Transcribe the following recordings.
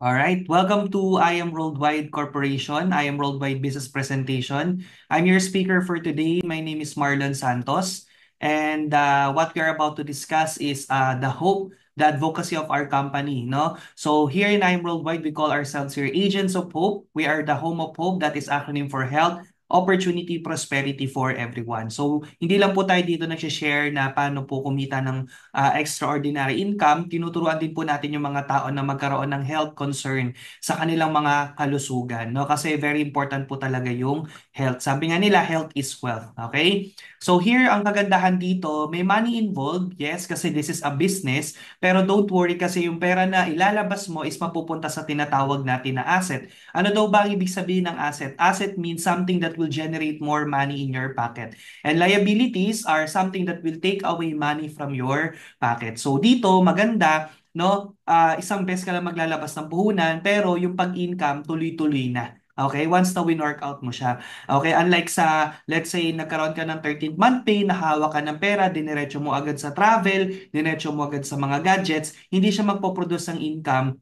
All right. Welcome to I Am Worldwide Corporation, I Am Worldwide Business Presentation. I'm your speaker for today. My name is Marlon Santos. And uh, what we are about to discuss is uh, the hope, the advocacy of our company. No, So here in I Am Worldwide, we call ourselves here Agents of Hope. We are the home of hope. That is acronym for health, opportunity, prosperity for everyone. So, hindi lang po tayo dito nag-share na paano po kumita ng uh, extraordinary income. Tinuturuan din po natin yung mga tao na magkaroon ng health concern sa kanilang mga kalusugan. No? Kasi very important po talaga yung health. Sabi nga nila, health is wealth. Okay? So, here, ang kagandahan dito, may money involved. Yes, kasi this is a business. Pero don't worry kasi yung pera na ilalabas mo is mapupunta sa tinatawag natin na asset. Ano daw ba ang ibig sabihin ng asset? Asset means something that will generate more money in your pocket. And liabilities are something that will take away money from your pocket. So dito, maganda, no? Uh, isang beses ka lang maglalabas ng puhunan, pero yung pag-income, tuloy-tuloy na. Okay, once na win-work out mo siya. Okay, unlike sa, let's say, nagkaroon ka ng 13th month pay, nahawa ka ng pera, dinerecho mo agad sa travel, dinerecho mo agad sa mga gadgets, hindi siya magpo-produce ng income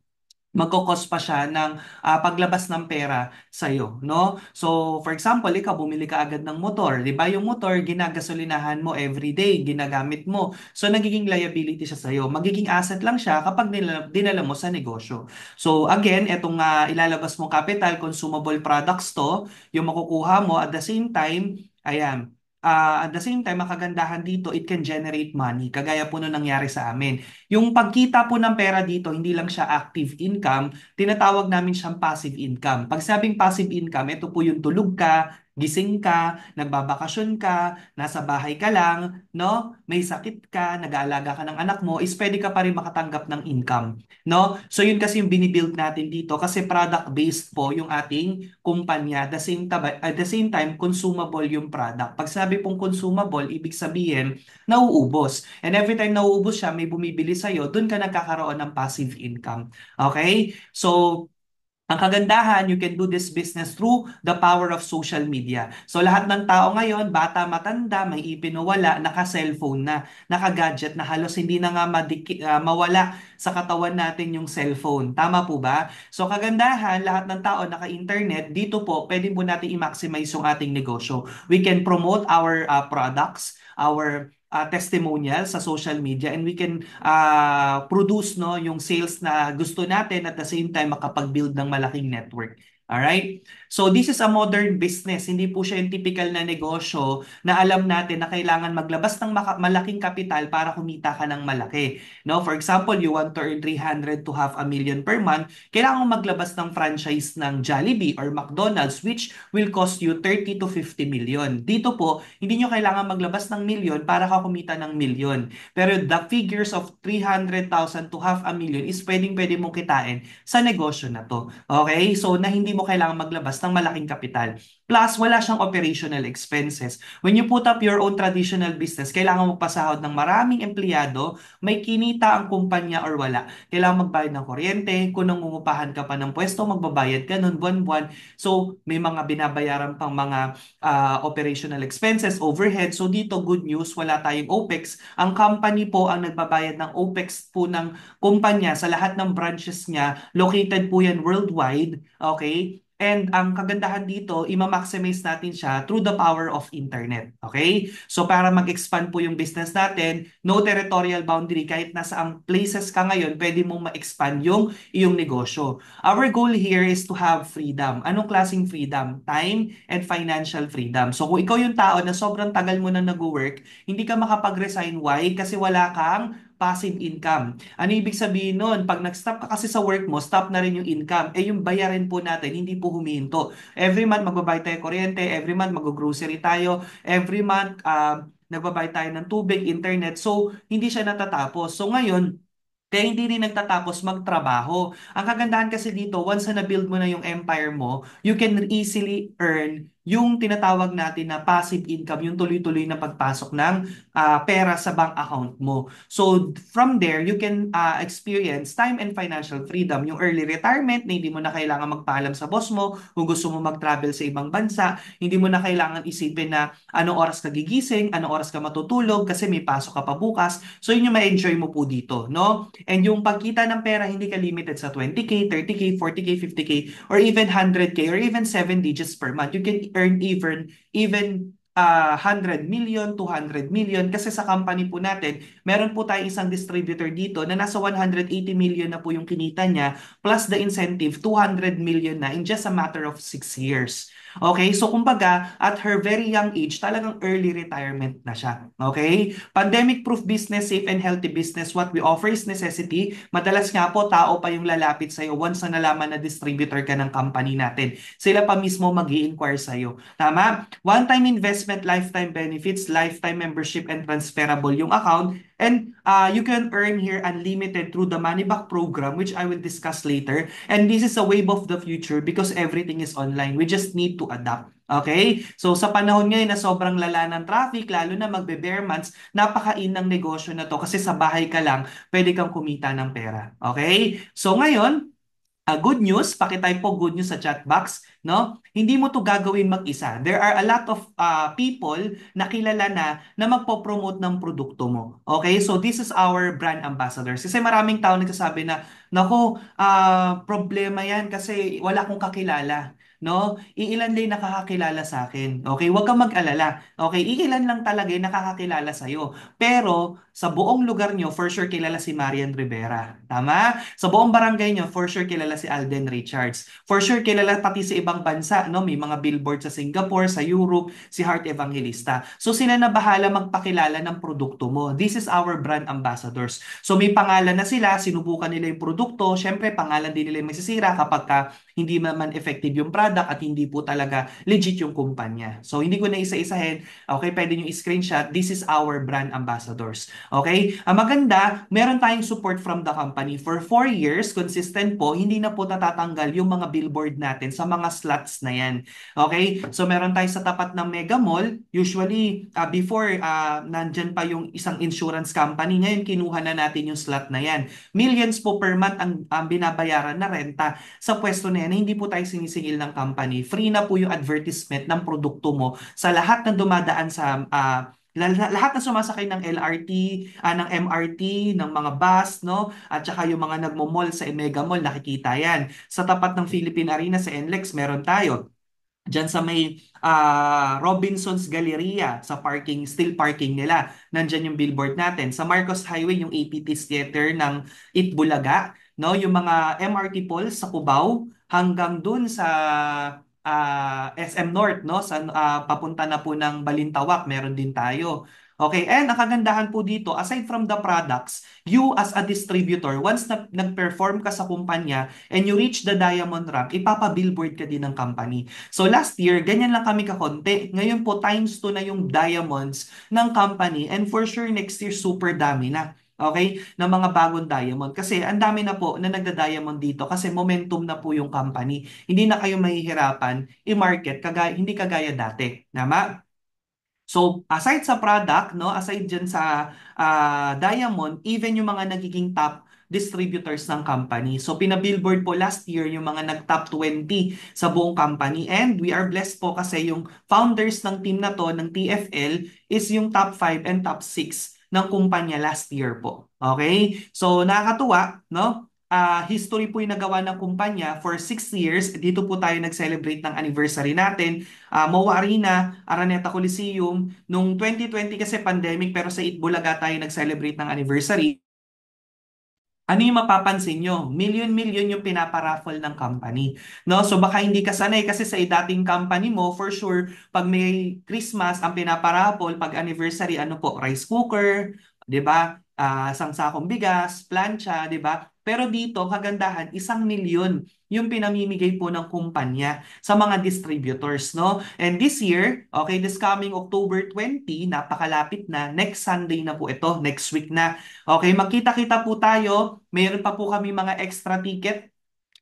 magkokos pa siya ng uh, paglabas ng pera sa iyo, no? So, for example, ikaw bumili ka agad ng motor, 'di ba? Yung motor ginagasolinahan mo every day, ginagamit mo. So, nagiging liability siya sa iyo. Magiging asset lang siya kapag nila, dinala mo sa negosyo. So, again, etong uh, ilalabas mo capital consumable products to, yung makukuha mo at the same time, ayan, uh, at the same time, makagandahan dito, it can generate money. Kagaya po nung nangyari sa amin. Yung pagkita po ng pera dito, hindi lang siya active income, tinatawag namin siyang passive income. Pag sabing passive income, ito po yung tulog ka, gising ka, nagbabakasyon ka, nasa bahay ka lang, no? May sakit ka, nag-aalaga ka ng anak mo, is pwede ka pa rin makatanggap ng income, no? So yun kasi yung binibuild natin dito kasi product-based po yung ating kumpanya. The same tab- at the same time, consumable yung product. Pag sabi pong consumable, ibig sabihin, nauubos. And every time nauubos siya, may bumibili sa iyo, doon ka nagkakaroon ng passive income. Okay? So, ang kagandahan, you can do this business through the power of social media. So lahat ng tao ngayon, bata, matanda, may ipin wala, naka-cellphone na, naka-gadget na halos hindi na nga madiki, uh, mawala sa katawan natin yung cellphone. Tama po ba? So kagandahan, lahat ng tao naka-internet, dito po pwede po natin i-maximize yung ating negosyo. We can promote our uh, products, our uh, ah, testimonial sa social media and we can uh, produce no yung sales na gusto natin at the same time makapag-build ng malaking network. Alright? So this is a modern business. Hindi po siya yung typical na negosyo na alam natin na kailangan maglabas ng malaking kapital para kumita ka ng malaki. No? For example, you want to earn 300 to half a million per month, kailangan maglabas ng franchise ng Jollibee or McDonald's which will cost you 30 to 50 million. Dito po, hindi nyo kailangan maglabas ng million para ka kumita ng million. Pero the figures of 300,000 to half a million is pwedeng pwede mong kitain sa negosyo na to. Okay? So na hindi mo kailangan maglabas ng malaking kapital. Plus, wala siyang operational expenses. When you put up your own traditional business, kailangan magpasahod ng maraming empleyado, may kinita ang kumpanya or wala. Kailangan magbayad ng kuryente, kung nangungupahan ka pa ng pwesto, magbabayad ka nun buwan-buwan. So, may mga binabayaran pang mga uh, operational expenses, overhead. So, dito, good news, wala tayong OPEX. Ang company po ang nagbabayad ng OPEX po ng kumpanya sa lahat ng branches niya. Located po yan worldwide. Okay? And ang kagandahan dito, ima-maximize natin siya through the power of internet. Okay? So para mag-expand po yung business natin, no territorial boundary. Kahit nasa ang places ka ngayon, pwede mong ma-expand yung iyong negosyo. Our goal here is to have freedom. Anong klaseng freedom? Time and financial freedom. So kung ikaw yung tao na sobrang tagal mo na nag-work, hindi ka makapag-resign. Why? Kasi wala kang passive income. Ano ibig sabihin nun? Pag nag-stop ka kasi sa work mo, stop na rin yung income. Eh yung bayarin po natin, hindi po huminto. Every month magbabayad tayo kuryente, every month mag-grocery tayo, every month uh, nagbabayad tayo ng tubig, internet. So hindi siya natatapos. So ngayon, kaya hindi rin nagtatapos magtrabaho. Ang kagandahan kasi dito, once na build mo na yung empire mo, you can easily earn yung tinatawag natin na passive income, yung tuloy-tuloy na pagpasok ng uh, pera sa bank account mo. So from there, you can uh, experience time and financial freedom. Yung early retirement na hindi mo na kailangan magpaalam sa boss mo kung gusto mo mag-travel sa ibang bansa. Hindi mo na kailangan isipin na ano oras ka gigising, ano oras ka matutulog kasi may pasok ka pa bukas. So yun yung ma-enjoy mo po dito. no? And yung pagkita ng pera, hindi ka limited sa 20k, 30k, 40k, 50k, or even 100k, or even 7 digits per month. You can earn even even uh, ah, 100 million, 200 million. Kasi sa company po natin, meron po tayong isang distributor dito na nasa 180 million na po yung kinita niya plus the incentive, 200 million na in just a matter of 6 years. Okay? So kumbaga, at her very young age, talagang early retirement na siya. Okay? Pandemic-proof business, safe and healthy business, what we offer is necessity. Madalas nga po, tao pa yung lalapit sa'yo once na nalaman na distributor ka ng company natin. Sila pa mismo mag inquire sa'yo. Tama? One-time investment, lifetime benefits, lifetime membership, and transferable yung account And uh, you can earn here unlimited through the money back program, which I will discuss later. And this is a wave of the future because everything is online. We just need to adapt. Okay? So sa panahon ngayon na sobrang lala ng traffic, lalo na magbe-bear months, napakain ng negosyo na to kasi sa bahay ka lang, pwede kang kumita ng pera. Okay? So ngayon, Uh, good news, pakitype po good news sa chat box, no? Hindi mo 'to gagawin mag-isa. There are a lot of uh, people na kilala na na magpo-promote ng produkto mo. Okay? So this is our brand ambassadors. Kasi maraming tao nagsasabi na, "Nako, uh, ah, problema 'yan kasi wala akong kakilala." no? Iilan lang nakakakilala sa akin. Okay, huwag kang mag-alala. Okay, iilan lang talaga yung nakakakilala sa iyo. Pero sa buong lugar nyo, for sure kilala si Marian Rivera. Tama? Sa buong barangay nyo, for sure kilala si Alden Richards. For sure kilala pati sa ibang bansa, no? May mga billboard sa Singapore, sa Europe, si Heart Evangelista. So sila na bahala magpakilala ng produkto mo. This is our brand ambassadors. So may pangalan na sila, sinubukan nila yung produkto. Siyempre, pangalan din nila yung masisira kapag ka hindi naman effective yung product at hindi po talaga legit yung kumpanya. So hindi ko na isa-isahin. Okay, pwede nyo i-screenshot. This is our brand ambassadors. Okay? Ang ah, maganda, meron tayong support from the company. For 4 years, consistent po, hindi na po natatanggal yung mga billboard natin sa mga slots na yan. Okay? So meron tayo sa tapat ng Mega Mall. Usually, uh, before, uh, nandyan pa yung isang insurance company. Ngayon, kinuha na natin yung slot na yan. Millions po per month ang, ang binabayaran na renta sa pwesto na yan. Hindi po tayo sinisingil ng company. Free na po yung advertisement ng produkto mo sa lahat ng dumadaan sa uh, lahat na sumasakay ng LRT, uh, ah, ng MRT, ng mga bus, no? At saka yung mga nagmo-mall sa Mega Mall, nakikita yan. Sa tapat ng Philippine Arena sa NLEX, meron tayo. Diyan sa may uh, Robinson's Galleria sa parking, still parking nila. Nandiyan yung billboard natin. Sa Marcos Highway, yung APT Theater ng Itbulaga, no? Yung mga MRT poles sa Cubao hanggang dun sa uh, ah, SM North, no? Sa, uh, ah, papunta na po ng Balintawak, meron din tayo. Okay, and ang kagandahan po dito, aside from the products, you as a distributor, once na, nag-perform ka sa kumpanya and you reach the diamond rank, ipapa-billboard ka din ng company. So last year, ganyan lang kami kakonti. Ngayon po, times 2 na yung diamonds ng company and for sure next year, super dami na. Okay? Ng mga bagong diamond. Kasi ang dami na po na nagda-diamond dito kasi momentum na po yung company. Hindi na kayo mahihirapan i-market kagaya, hindi kagaya dati. Tama? So, aside sa product, no, aside dyan sa uh, diamond, even yung mga nagiging top distributors ng company. So, pinabillboard po last year yung mga nag-top 20 sa buong company. And we are blessed po kasi yung founders ng team na to, ng TFL, is yung top 5 and top 6 ng kumpanya last year po. Okay? So nakakatuwa, no? Uh, history po yung nagawa ng kumpanya for 6 years. Dito po tayo nag-celebrate ng anniversary natin. Uh, ah, Mowa Arena, Araneta Coliseum. Nung 2020 kasi pandemic pero sa Itbulaga tayo nag-celebrate ng anniversary ano yung mapapansin nyo? Million-million yung pinaparaffle ng company. No? So baka hindi ka sanay kasi sa dating company mo, for sure, pag may Christmas, ang pinaparaffle, pag anniversary, ano po, rice cooker, di ba? Uh, ah, sangsakong bigas, plancha, di ba? Pero dito, kagandahan, isang milyon yung pinamimigay po ng kumpanya sa mga distributors, no? And this year, okay, this coming October 20, napakalapit na, next Sunday na po ito, next week na. Okay, magkita-kita po tayo, mayroon pa po kami mga extra ticket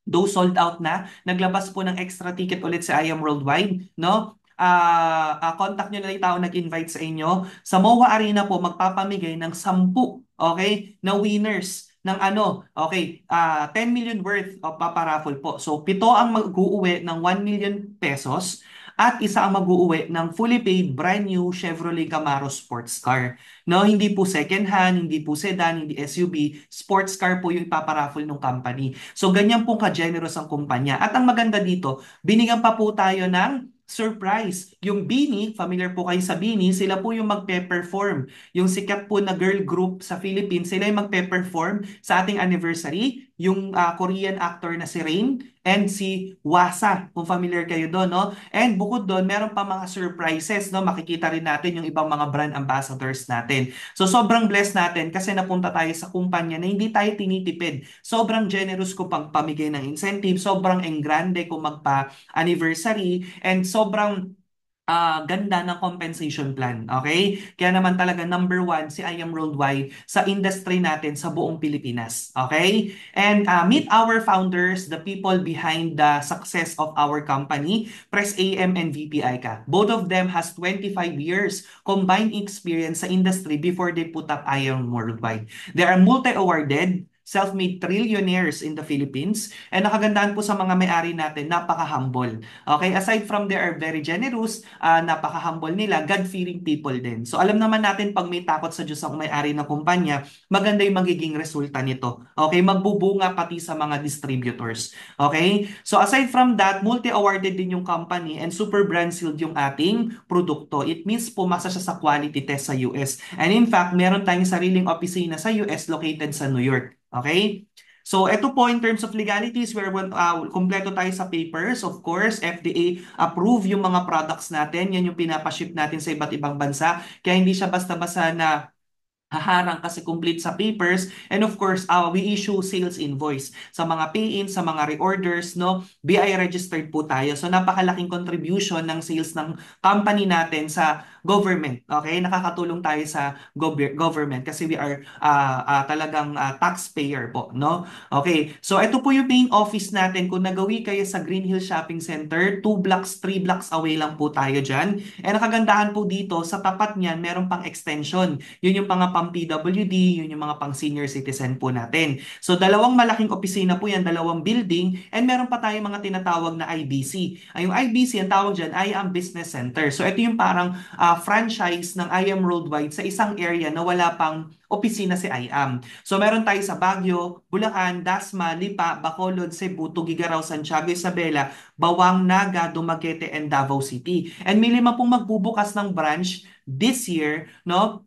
though sold out na, naglabas po ng extra ticket ulit sa IAM Worldwide, no? uh, uh, contact nyo na yung tao nag-invite sa inyo. Sa MOA Arena po, magpapamigay ng 10, okay, na winners ng ano, okay, uh, ah, 10 million worth of paparaffle po. So, pito ang mag-uuwi ng 1 million pesos at isa ang mag-uuwi ng fully paid brand new Chevrolet Camaro sports car. No, hindi po second hand, hindi po sedan, hindi SUV, sports car po yung ipaparaffle ng company. So ganyan pong ka-generous ang kumpanya. At ang maganda dito, binigyan pa po tayo ng surprise. Yung Bini, familiar po kayo sa Bini, sila po yung magpe-perform. Yung sikat po na girl group sa Philippines, sila yung magpe-perform sa ating anniversary yung uh, Korean actor na si Rain and si Wasa, kung familiar kayo doon, no? And bukod doon, meron pa mga surprises, no? Makikita rin natin yung ibang mga brand ambassadors natin. So sobrang blessed natin kasi napunta tayo sa kumpanya na hindi tayo tinitipid. Sobrang generous ko pag pamigay ng incentive, sobrang engrande ko magpa-anniversary, and sobrang uh, ganda ng compensation plan. Okay? Kaya naman talaga number one si IAM Am Worldwide sa industry natin sa buong Pilipinas. Okay? And uh, meet our founders, the people behind the success of our company, Press AM and VPI ka. Both of them has 25 years combined experience sa industry before they put up IAM Am Worldwide. They are multi-awarded self-made trillionaires in the Philippines. And nakagandaan po sa mga may-ari natin, napaka-humble. Okay, aside from they are very generous, uh, napaka-humble nila, God-fearing people din. So alam naman natin pag may takot sa Diyos ang may-ari ng kumpanya, maganda yung magiging resulta nito. Okay, magbubunga pati sa mga distributors. Okay, so aside from that, multi-awarded din yung company and super brand sealed yung ating produkto. It means pumasa siya sa quality test sa US. And in fact, meron tayong sariling opisina sa US located sa New York. Okay? So, ito po in terms of legalities, where uh, kumpleto tayo sa papers. Of course, FDA approve yung mga products natin. Yan yung pinapaship natin sa iba't ibang bansa. Kaya hindi siya basta-basta na haharang kasi complete sa papers and of course uh, we issue sales invoice sa mga pay-in sa mga reorders no BI registered po tayo so napakalaking contribution ng sales ng company natin sa government. Okay? Nakakatulong tayo sa government kasi we are uh, uh, talagang uh, taxpayer po, no? Okay. So ito po yung main office natin. Kung nagawi kayo sa Green Hill Shopping Center, 2 blocks, 3 blocks away lang po tayo diyan. And eh, nakagandahan po dito, sa tapat niyan meron pang extension. Yun yung mga pang PWD, yun yung mga pang senior citizen po natin. So dalawang malaking opisina po yan, dalawang building, and meron pa tayong mga tinatawag na IBC. Ay, yung IBC, ang tawag diyan ay ang business center. So ito yung parang uh, franchise ng IAM Worldwide sa isang area na wala pang opisina si IAM. So meron tayo sa Baguio, Bulacan, Dasma, Lipa, Bacolod, Cebu, Tugigaraw, Santiago, Isabela, Bawang, Naga, Dumaguete, and Davao City. And may lima pong magbubukas ng branch this year, no?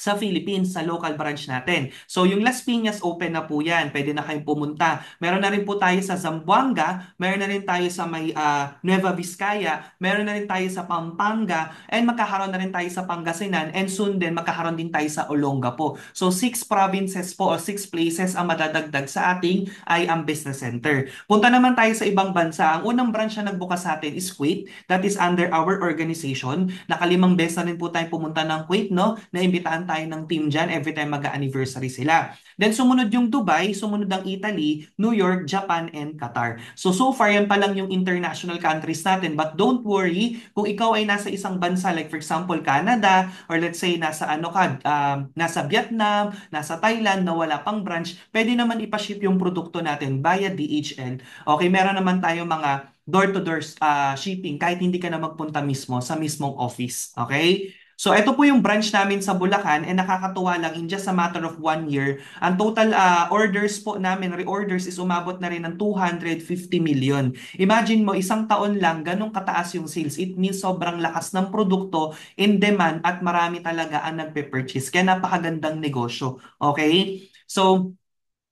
sa Philippines, sa local branch natin. So yung Las Piñas open na po yan. Pwede na kayong pumunta. Meron na rin po tayo sa Zamboanga. Meron na rin tayo sa may uh, Nueva Vizcaya. Meron na rin tayo sa Pampanga. And magkakaroon na rin tayo sa Pangasinan. And soon din, magkakaroon din tayo sa Olonga po. So six provinces po or six places ang madadagdag sa ating ay ang Business Center. Punta naman tayo sa ibang bansa. Ang unang branch na nagbukas sa atin is Kuwait. That is under our organization. Nakalimang beses na rin po tayo pumunta ng Kuwait, no? Naimbitahan tayo ng team dyan every time mag-anniversary sila. Then sumunod yung Dubai, sumunod ang Italy, New York, Japan, and Qatar. So so far yan pa lang yung international countries natin. But don't worry, kung ikaw ay nasa isang bansa like for example Canada or let's say nasa ano ka, um, nasa Vietnam, nasa Thailand na wala pang branch, pwede naman ipaship yung produkto natin via DHL. Okay, meron naman tayo mga door-to-door -door, uh, ah, shipping kahit hindi ka na magpunta mismo sa mismong office. Okay? So ito po yung branch namin sa Bulacan and eh, nakakatuwa lang in just a matter of one year, ang total uh, orders po namin, reorders is umabot na rin ng 250 million. Imagine mo, isang taon lang, ganun kataas yung sales. It means sobrang lakas ng produkto, in demand, at marami talaga ang nagpe-purchase. Kaya napakagandang negosyo. Okay? So,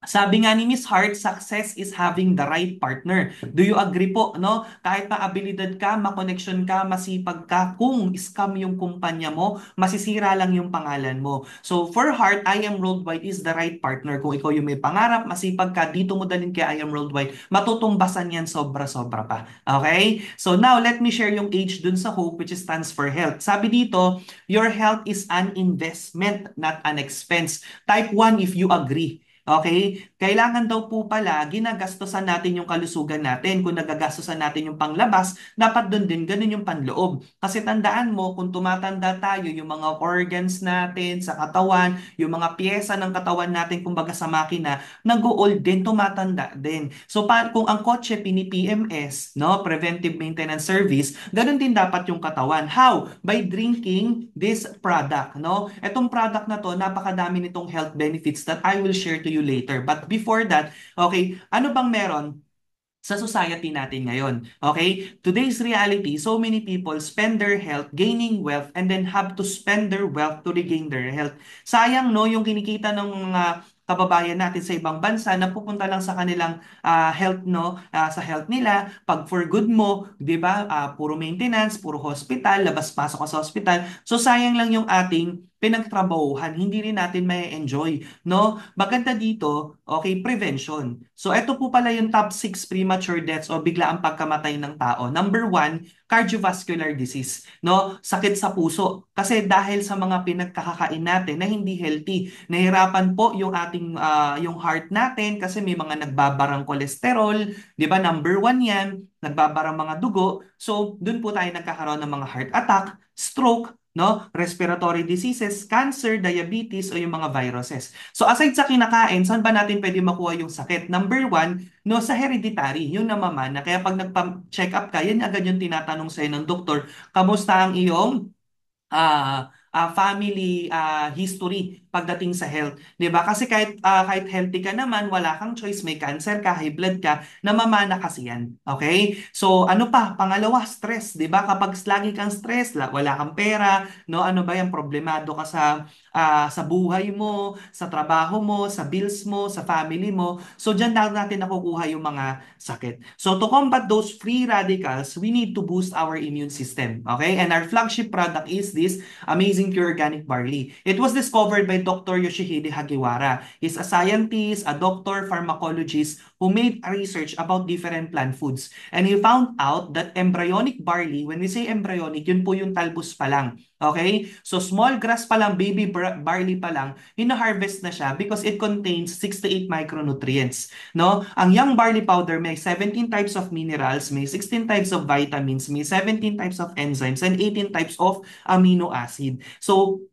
sabi nga ni Miss Heart, success is having the right partner. Do you agree po? No? Kahit pa maabilidad ka, makoneksyon ka, masipag ka, kung scam yung kumpanya mo, masisira lang yung pangalan mo. So for Heart, I Am Worldwide is the right partner. Kung ikaw yung may pangarap, masipag ka, dito mo dalhin kay I Am Worldwide, matutumbasan yan sobra-sobra pa. Okay? So now, let me share yung H dun sa hope, which stands for health. Sabi dito, your health is an investment, not an expense. Type 1 if you agree. Okay? Kailangan daw po pala ginagastosan natin yung kalusugan natin. Kung nagagastosan natin yung panglabas, dapat doon din ganun yung panloob. Kasi tandaan mo, kung tumatanda tayo, yung mga organs natin sa katawan, yung mga piyesa ng katawan natin, kumbaga sa makina, nag-old din, tumatanda din. So pa, kung ang kotse pini-PMS, no, Preventive Maintenance Service, ganun din dapat yung katawan. How? By drinking this product. No? Itong product na to, napakadami nitong health benefits that I will share to you you later. But before that, okay, ano bang meron sa society natin ngayon. Okay? Today's reality, so many people spend their health gaining wealth and then have to spend their wealth to regain their health. Sayang no yung kinikita ng mga uh, kababayan natin sa ibang bansa na pupunta lang sa kanilang uh, health no uh, sa health nila pag for good mo 'di ba uh, puro maintenance puro hospital labas pasok ka sa hospital so sayang lang yung ating pinagtrabahuhan, hindi rin natin may enjoy no? Maganda dito, okay, prevention. So ito po pala yung top 6 premature deaths o bigla ang pagkamatay ng tao. Number 1, cardiovascular disease, no? Sakit sa puso. Kasi dahil sa mga pinagkakakain natin na hindi healthy, nahirapan po yung ating uh, yung heart natin kasi may mga nagbabarang kolesterol, 'di ba? Number 1 'yan, nagbabarang mga dugo. So, doon po tayo nagkakaroon ng mga heart attack, stroke, no? Respiratory diseases, cancer, diabetes, o yung mga viruses. So aside sa kinakain, saan ba natin pwede makuha yung sakit? Number one, no, sa hereditary, yung namamana. Kaya pag nagpa-check up ka, yan agad yung tinatanong sa'yo ng doktor, kamusta ang iyong uh, uh, family uh, history? pagdating sa health. 'Di ba? Kasi kahit uh, kahit healthy ka naman, wala kang choice, may cancer ka, high blood ka, namamana kasi 'yan. Okay? So, ano pa? Pangalawa, stress, 'di ba? Kapag lagi kang stress, wala kang pera, no? Ano ba 'yang problemado ka sa uh, sa buhay mo, sa trabaho mo, sa bills mo, sa family mo. So, diyan na natin nakukuha yung mga sakit. So, to combat those free radicals, we need to boost our immune system. Okay? And our flagship product is this Amazing Pure Organic Barley. It was discovered by by Dr. Yoshihide Hagiwara. He's a scientist, a doctor, pharmacologist who made a research about different plant foods. And he found out that embryonic barley, when we say embryonic, yun po yung talbos pa lang. Okay? So small grass pa lang, baby barley pa lang, hina-harvest na siya because it contains 6 to 8 micronutrients. No? Ang young barley powder may 17 types of minerals, may 16 types of vitamins, may 17 types of enzymes, and 18 types of amino acid. So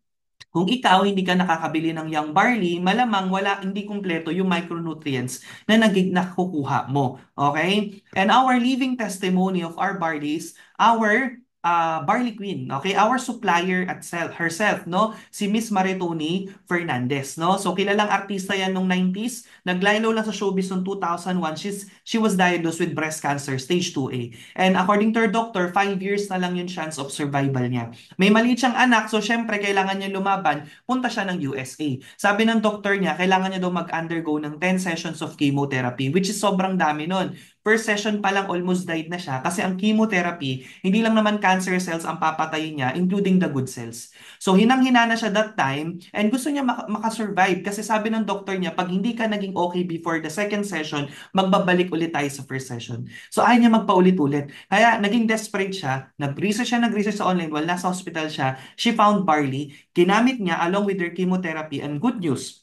kung ikaw hindi ka nakakabili ng young barley, malamang wala hindi kumpleto yung micronutrients na nagig nakukuha mo. Okay? And our living testimony of our barley is our uh, Barley Queen, okay? Our supplier at self, herself, no? Si Miss Maritoni Fernandez, no? So, kilalang artista yan nung 90s. Naglaylo lang sa showbiz noong 2001. She's, she was diagnosed with breast cancer, stage 2A. And according to her doctor, 5 years na lang yung chance of survival niya. May maliit siyang anak, so syempre kailangan niya lumaban. Punta siya ng USA. Sabi ng doctor niya, kailangan niya daw mag-undergo ng 10 sessions of chemotherapy, which is sobrang dami nun per session pa lang almost died na siya kasi ang chemotherapy, hindi lang naman cancer cells ang papatayin niya, including the good cells. So hinang-hina na siya that time and gusto niya mak- makasurvive kasi sabi ng doktor niya, pag hindi ka naging okay before the second session, magbabalik ulit tayo sa first session. So ayaw niya magpaulit-ulit. Kaya naging desperate siya, nag-research siya, nag-research sa online while nasa hospital siya, she found barley, ginamit niya along with her chemotherapy and good news,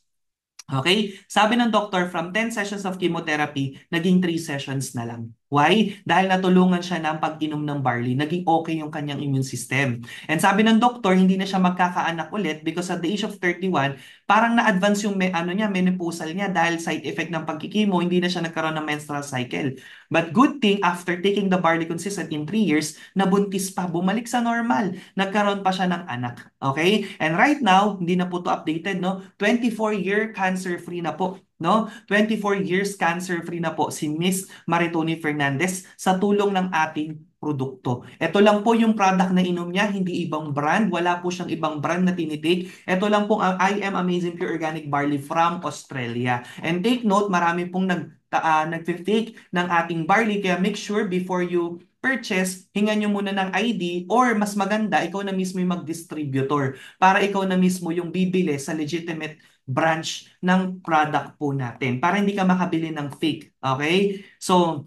Okay? Sabi ng doctor, from 10 sessions of chemotherapy, naging 3 sessions na lang. Why? Dahil natulungan siya ng pag-inom ng barley, naging okay yung kanyang immune system. And sabi ng doktor, hindi na siya magkakaanak ulit because at the age of 31, parang na-advance yung me, ano niya, menopausal niya dahil side effect ng pagkikimo, hindi na siya nagkaroon ng menstrual cycle. But good thing, after taking the barley consistent in 3 years, nabuntis pa, bumalik sa normal. Nagkaroon pa siya ng anak. Okay? And right now, hindi na po to updated, no? 24-year cancer-free na po no? 24 years cancer-free na po si Miss Maritoni Fernandez sa tulong ng ating produkto. Ito lang po yung product na inom niya, hindi ibang brand, wala po siyang ibang brand na tinitake. Ito lang po ang ah, I Am Amazing Pure Organic Barley from Australia. And take note, marami pong nag, uh, ah, nag-take ng ating barley, kaya make sure before you purchase, hingan nyo muna ng ID or mas maganda, ikaw na mismo yung mag-distributor para ikaw na mismo yung bibili sa legitimate branch ng product po natin para hindi ka makabili ng fake. Okay? So,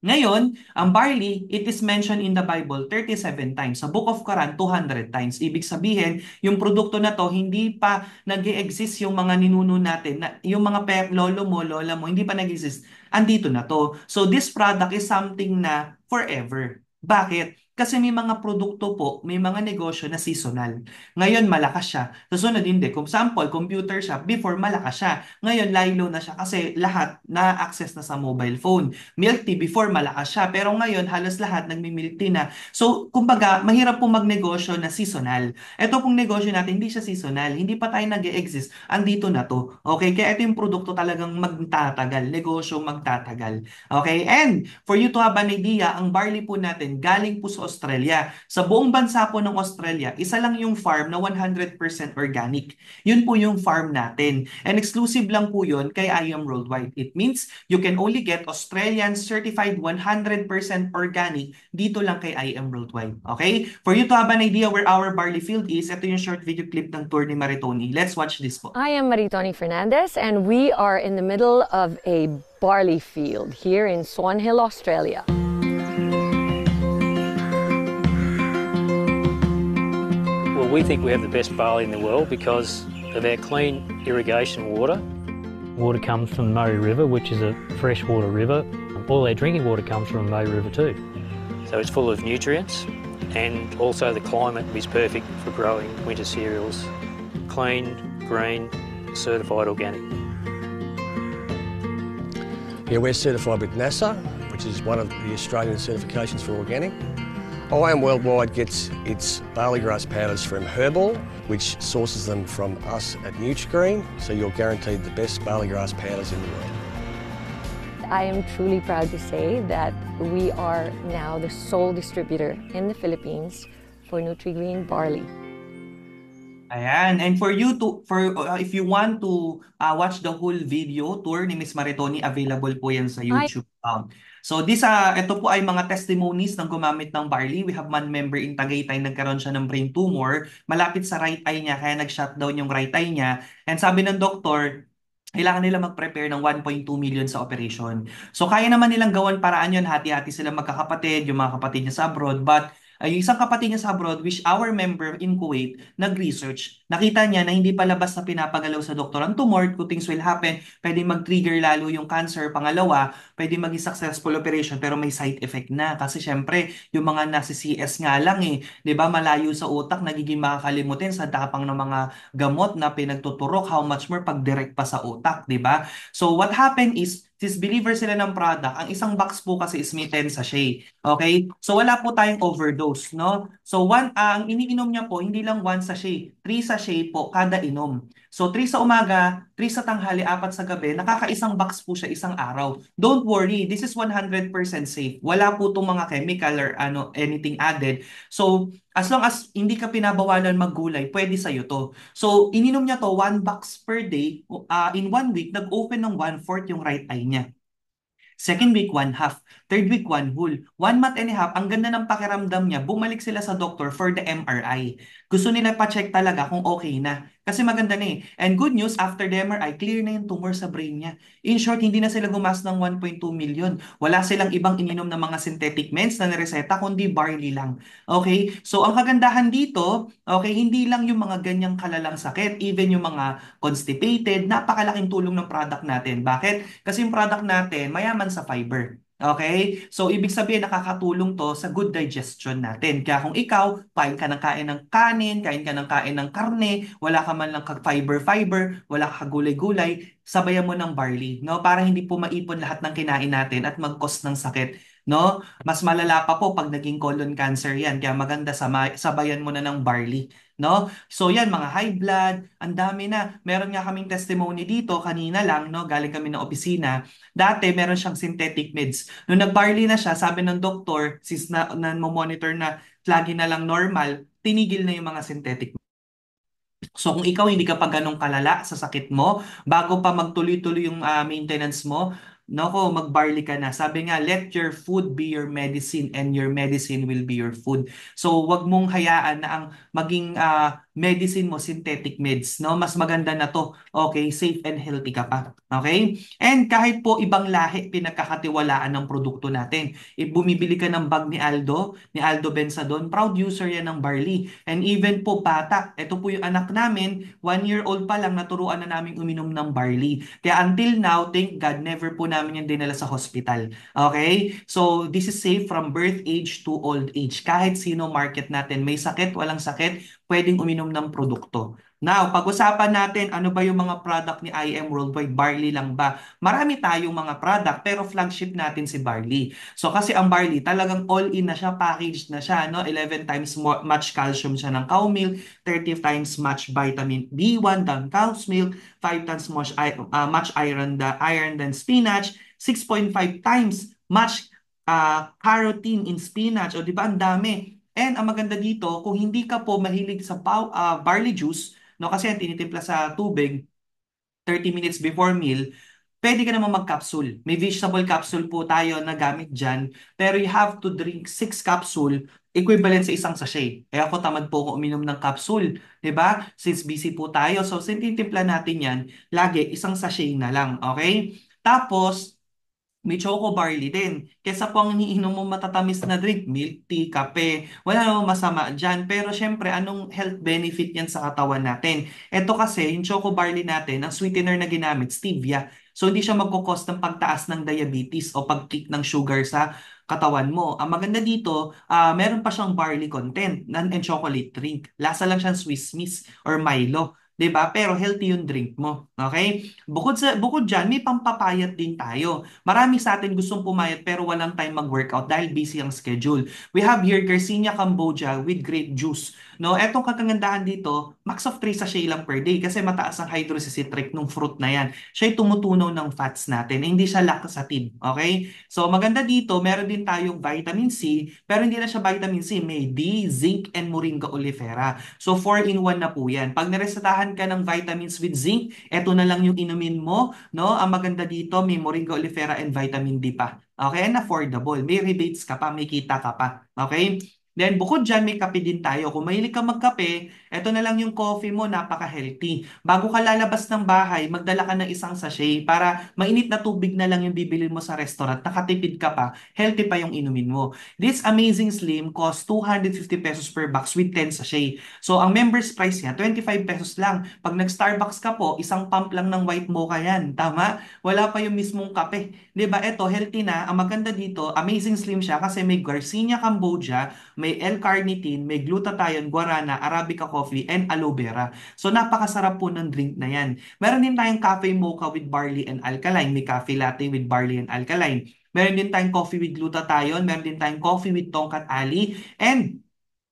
ngayon, ang barley, it is mentioned in the Bible 37 times. Sa Book of Quran, 200 times. Ibig sabihin, yung produkto na to, hindi pa nag exist yung mga ninuno natin. Na, yung mga pep, lolo mo, lola mo, hindi pa nag exist Andito na to. So this product is something na forever. Bakit? Kasi may mga produkto po, may mga negosyo na seasonal. Ngayon, malakas siya. Susunod hindi. Kung sample, computer shop, before malakas siya. Ngayon, lilo na siya kasi lahat na-access na sa mobile phone. Milk tea, before malakas siya. Pero ngayon, halos lahat nagmi-milk tea na. So, kumbaga, mahirap po magnegosyo na seasonal. Ito pong negosyo natin, hindi siya seasonal. Hindi pa tayo nag exist Andito na to. Okay? Kaya ito yung produkto talagang magtatagal. Negosyo magtatagal. Okay? And, for you to have an idea, ang barley po natin, galing po sa Australia. Sa buong bansa po ng Australia, isa lang yung farm na 100% organic. Yun po yung farm natin. And exclusive lang po yun kay I Am Worldwide. It means you can only get Australian certified 100% organic dito lang kay I Am Worldwide. Okay? For you to have an idea where our barley field is, ito yung short video clip ng tour ni Maritoni. Let's watch this po. I am Maritoni Fernandez and we are in the middle of a barley field here in Swan Hill, Australia. Well, we think we have the best barley in the world because of our clean irrigation water. Water comes from the Murray River, which is a freshwater river. All our drinking water comes from the Murray River too. So it's full of nutrients and also the climate is perfect for growing winter cereals. Clean, green, certified organic. Yeah, we're certified with NASA, which is one of the Australian certifications for organic am Worldwide gets its barley grass powders from Herbal, which sources them from us at Nutrigreen, so you're guaranteed the best barley grass powders in the world. I am truly proud to say that we are now the sole distributor in the Philippines for Nutrigreen barley. Ayan, and for you to for uh, if you want to uh, watch the whole video tour ni Miss Maritoni available po yan sa YouTube. Um, So this, uh, ah, ito po ay mga testimonies ng gumamit ng barley. We have one member in Tagaytay, nagkaroon siya ng brain tumor. Malapit sa right eye niya, kaya nag-shutdown yung right eye niya. And sabi ng doktor, kailangan nila mag-prepare ng 1.2 million sa operation. So kaya naman nilang gawan paraan yun, hati-hati sila magkakapatid, yung mga kapatid niya sa abroad, but ay isang kapatid niya sa abroad, which our member in Kuwait, nag-research, nakita niya na hindi pala basta pinapagalaw sa doktor ang tumor, good things will happen, pwede mag-trigger lalo yung cancer. Pangalawa, pwede maging successful operation pero may side effect na. Kasi syempre, yung mga nasa CS nga lang eh, di ba malayo sa utak, nagiging makakalimutin sa tapang ng mga gamot na pinagtuturok, how much more pag direct pa sa utak, di ba? So what happened is, believer sila ng product, ang isang box po kasi is may 10 sachet. Eh. Okay? So wala po tayong overdose, no? So one, uh, ang iniinom niya po, hindi lang 1 sachet, 3 sachet po kada inom. So 3 sa umaga, 3 sa tanghali, 4 sa gabi, nakakaisang box po siya isang araw. Don't worry, this is 100% safe. Wala po itong mga chemical or ano, anything added. So As long as hindi ka pinabawalan maggulay, pwede sa iyo to. So, ininom niya to one box per day. Uh, in one week, nag-open ng one-fourth yung right eye niya. Second week, one half. Third week, one whole. One month and a half, ang ganda ng pakiramdam niya, bumalik sila sa doctor for the MRI. Gusto nila pa-check talaga kung okay na. Kasi maganda na eh. And good news, after the MRI, clear na yung tumor sa brain niya. In short, hindi na sila gumas ng 1.2 million. Wala silang ibang ininom na mga synthetic meds na nireseta, kundi barley lang. Okay? So, ang kagandahan dito, okay, hindi lang yung mga ganyang kalalang sakit, even yung mga constipated, napakalaking tulong ng product natin. Bakit? Kasi yung product natin, mayaman sa fiber. Okay? So, ibig sabihin, nakakatulong to sa good digestion natin. Kaya kung ikaw, kain ka ng kain ng kanin, kain ka ng kain ng karne, wala ka man lang fiber-fiber, wala ka gulay-gulay, sabayan mo ng barley, no? Para hindi po maipon lahat ng kinain natin at mag-cause ng sakit, no? Mas malala pa po pag naging colon cancer yan. Kaya maganda sabayan mo na ng barley, No? So yan, mga high blood, ang dami na. Meron nga kaming testimony dito, kanina lang, no? galing kami ng opisina. Dati, meron siyang synthetic meds. Nung nag-barley na siya, sabi ng doktor, since na, na monitor na lagi na lang normal, tinigil na yung mga synthetic So kung ikaw hindi ka pa ganong kalala sa sakit mo, bago pa magtuloy-tuloy yung uh, maintenance mo, Nako, mag-barley ka na. Sabi nga, let your food be your medicine and your medicine will be your food. So, wag mong hayaan na ang maging uh, medicine mo, synthetic meds, no? Mas maganda na to. Okay, safe and healthy ka pa. Okay? And kahit po ibang lahi pinagkakatiwalaan ng produkto natin. Ibumibili ka ng bag ni Aldo, ni Aldo Benzadon, proud user yan ng barley. And even po bata, ito po yung anak namin, one year old pa lang naturuan na namin uminom ng barley. Kaya until now, thank God, never po namin yan dinala sa hospital. Okay? So, this is safe from birth age to old age. Kahit sino market natin, may sakit, walang sakit, pwedeng uminom ng produkto. Now, pag-usapan natin ano ba yung mga product ni IM Worldwide, barley lang ba? Marami tayong mga product pero flagship natin si barley. So kasi ang barley talagang all in na siya, packaged na siya, no? 11 times more, much calcium siya ng cow milk, 30 times much vitamin B1 than cow's milk, 5 times much, uh, much iron, the, iron than spinach, 6.5 times much uh, carotene in spinach. O di ba ang dami? And ang maganda dito, kung hindi ka po mahilig sa pow, uh, barley juice, no, kasi yan tinitimpla sa tubig 30 minutes before meal, pwede ka naman mag-capsule. May vegetable capsule po tayo na gamit dyan, pero you have to drink 6 capsule equivalent sa isang sachet. Kaya eh, ako tamad po ako uminom ng capsule, 'di ba? Since busy po tayo, so sinititimpla natin yan, lagi isang sachet na lang, okay? Tapos, may choco barley din. Kesa po ang iniinom mo matatamis na drink, milk tea, kape, wala namang masama dyan. Pero syempre, anong health benefit yan sa katawan natin? Ito kasi, yung choco barley natin, ang sweetener na ginamit, stevia. So hindi siya magkukos ng pagtaas ng diabetes o pag-kick ng sugar sa katawan mo. Ang maganda dito, uh, meron pa siyang barley content and chocolate drink. Lasa lang siyang Swiss Miss or Milo. 'di ba? Pero healthy yung drink mo. Okay? Bukod sa bukod diyan, may pampapayat din tayo. Marami sa atin gustong pumayat pero walang time mag-workout dahil busy ang schedule. We have here Garcinia Cambogia with grape juice. No, etong kagandahan dito, max of 3 sachet lang per day kasi mataas ang hydroxycitric ng fruit na yan. Siya ay tumutunaw ng fats natin, eh, hindi siya laxative, okay? So maganda dito, meron din tayong vitamin C, pero hindi na siya vitamin C, may D, zinc, and moringa oleifera. So 4 in 1 na po yan. Pag naresetahan ka ng vitamins with zinc, eto na lang yung inumin mo, no? Ang maganda dito, may moringa oleifera and vitamin D pa. Okay, and affordable. May rebates ka pa, may kita ka pa. Okay? Then bukod dyan, may kape din tayo. Kung mahilig ka magkape, ito na lang yung coffee mo, napaka-healthy. Bago ka lalabas ng bahay, magdala ka ng isang sachet para mainit na tubig na lang yung bibili mo sa restaurant. Nakatipid ka pa, healthy pa yung inumin mo. This Amazing Slim cost 250 pesos per box with 10 sachet. So, ang member's price niya, 25 pesos lang. Pag nag-Starbucks ka po, isang pump lang ng white mocha yan. Tama? Wala pa yung mismong kape. ba diba? Ito, healthy na. Ang maganda dito, Amazing Slim siya kasi may Garcinia Cambogia, may L-carnitine, may glutathione, guarana, arabica coffee, coffee, and aloe vera. So napakasarap po ng drink na yan. Meron din tayong cafe mocha with barley and alkaline. May cafe latte with barley and alkaline. Meron din tayong coffee with glutathione. Meron din tayong coffee with tongkat ali. And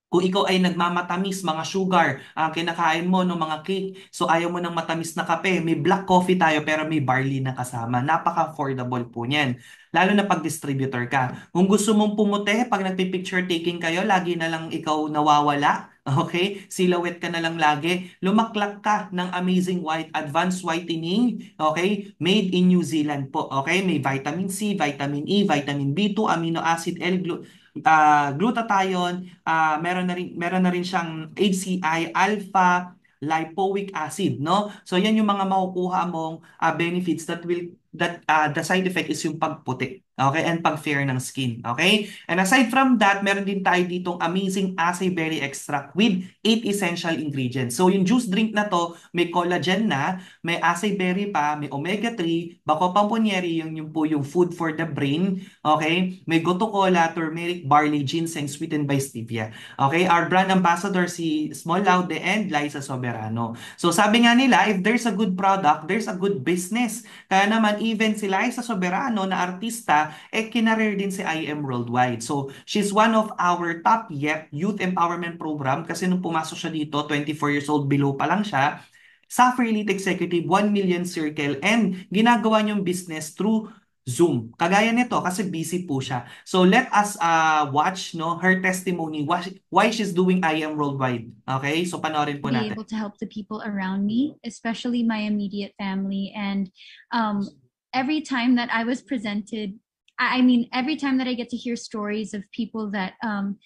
kung ikaw ay nagmamatamis, mga sugar, uh, kinakain mo ng no, mga cake, so ayaw mo ng matamis na kape, may black coffee tayo pero may barley na kasama. Napaka-affordable po niyan. Lalo na pag distributor ka. Kung gusto mong pumute, pag nagpipicture taking kayo, lagi na lang ikaw nawawala Okay? Silhouette ka na lang lagi. Lumaklak ka ng Amazing White Advanced Whitening. Okay? Made in New Zealand po. Okay? May vitamin C, vitamin E, vitamin B2, amino acid, L-glu uh, ah, glutathione. Uh, meron, na rin, meron na rin siyang HCI, alpha, lipoic acid, no? So yan yung mga makukuha mong uh, benefits that will that uh, the side effect is yung pagputi. Okay, and pag-fair ng skin. Okay? And aside from that, meron din tayo ditong amazing acai berry extract with eight essential ingredients. So yung juice drink na to, may collagen na, may acai berry pa, may omega-3, bako pamponyeri, yung, yung po yung food for the brain. Okay? May gotokola, turmeric, barley, ginseng, sweetened by stevia. Okay? Our brand ambassador si Small Laude and Liza Soberano. So sabi nga nila, if there's a good product, there's a good business. Kaya naman even si Liza Soberano na artista, siya, eh kinareer din si IM Worldwide. So, she's one of our top yet youth empowerment program kasi nung pumasok siya dito, 24 years old below pa lang siya, Suffer Elite Executive, 1 million circle, and ginagawa niyong business through Zoom. Kagaya nito kasi busy po siya. So let us uh, watch no her testimony why, why she's doing I am worldwide. Okay? So panoorin po natin. Be able to help the people around me, especially my immediate family and um every time that I was presented I mean, every time that I get to hear stories of people that um,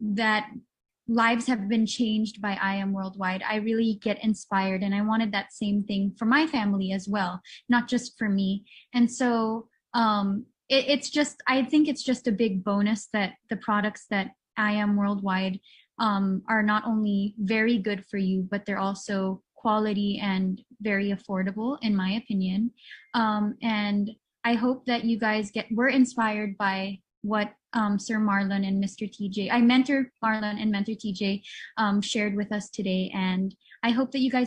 that lives have been changed by I Am Worldwide, I really get inspired, and I wanted that same thing for my family as well, not just for me. And so um, it, it's just, I think it's just a big bonus that the products that I Am Worldwide um, are not only very good for you, but they're also quality and very affordable, in my opinion. Um, and I hope that you guys get were inspired by what um, Sir Marlon and Mr. TJ, I mentor Marlon and mentor TJ um, shared with us today. And I hope that you guys.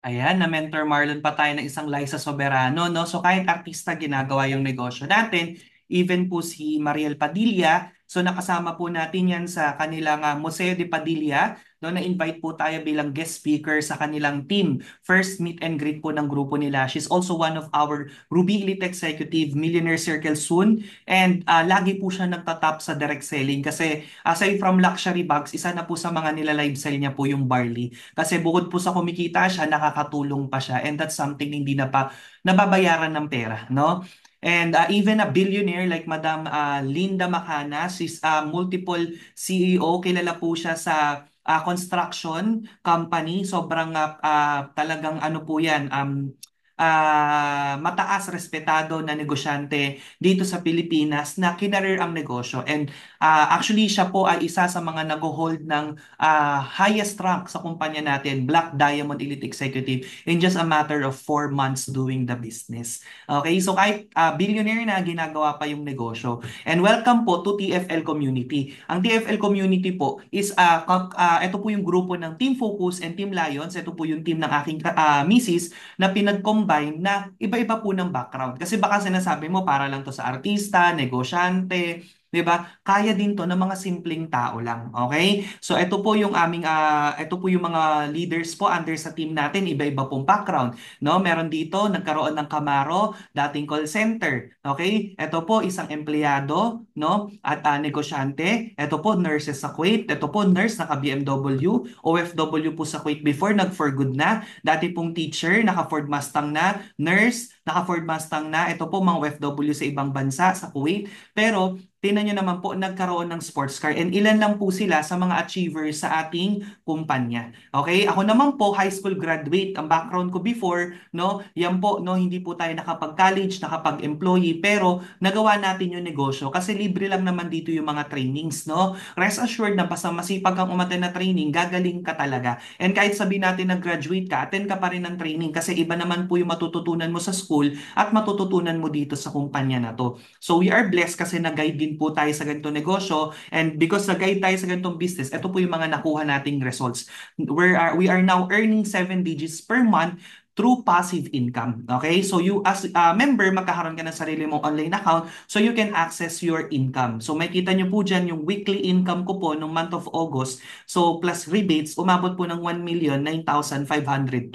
Ayan, na-mentor Marlon pa tayo ng isang Liza Soberano. No? So kahit artista ginagawa yung negosyo natin, even po si Mariel Padilla, So nakasama po natin yan sa kanilang uh, Museo de Padilla. No, na-invite po tayo bilang guest speaker sa kanilang team. First meet and greet po ng grupo nila. She's also one of our Ruby Elite Executive Millionaire Circle soon. And uh, lagi po siya nagtatap sa direct selling kasi aside from luxury bags, isa na po sa mga nila live sell niya po yung barley. Kasi bukod po sa kumikita siya, nakakatulong pa siya. And that's something hindi na pa nababayaran ng pera. No? And uh, even a billionaire like Madam uh, Linda Makana, she's a uh, multiple CEO, kilala po siya sa uh, construction company. Sobrang uh, uh, talagang ano po yan, um, uh, mataas respetado na negosyante dito sa Pilipinas na kinarir ang negosyo and uh, actually siya po ay isa sa mga nag-hold ng uh, highest rank sa kumpanya natin Black Diamond Elite Executive in just a matter of four months doing the business okay so kahit uh, billionaire na ginagawa pa yung negosyo and welcome po to TFL community ang TFL community po is uh, uh, ito po yung grupo ng Team Focus and Team Lions ito po yung team ng aking uh, misis na pinag combine na iba-iba po ng background. Kasi baka sinasabi mo para lang to sa artista, negosyante, 'di ba? kaya din to ng mga simpleng tao lang. Okay? So ito po yung aming uh, ito po yung mga leaders po under sa team natin, iba-iba pong background, no? Meron dito nagkaroon ng Camaro, dating call center. Okay? Ito po isang empleyado, no? At uh, negosyante. Ito po nurses sa Kuwait, ito po nurse naka BMW, OFW po sa Kuwait before nag for good na. Dati pong teacher, naka Ford Mustang na, nurse, naka Ford Mustang na. Ito po mga OFW sa ibang bansa sa Kuwait. Pero tingnan niyo naman po nagkaroon ng sports car and ilan lang po sila sa mga achievers sa ating kumpanya. Okay? Ako naman po high school graduate ang background ko before, no? Yan po, no, hindi po tayo nakapag-college, nakapag-employee, pero nagawa natin yung negosyo kasi libre lang naman dito yung mga trainings, no? Rest assured na basta masipag kang umaten na training, gagaling ka talaga. And kahit sabi natin na graduate ka, attend ka pa rin ng training kasi iba naman po yung matututunan mo sa school at matututunan mo dito sa kumpanya na to. So we are blessed kasi nag-guide din po tayo sa ganito ganitong negosyo and because nag tayo sa ganitong business, ito po yung mga nakuha nating results. Where are, we are now earning 7 digits per month through passive income. Okay? So you as a member, magkakaroon ka ng sarili mong online account so you can access your income. So makita nyo po dyan yung weekly income ko po nung month of August. So plus rebates, umabot po ng 1,009,502.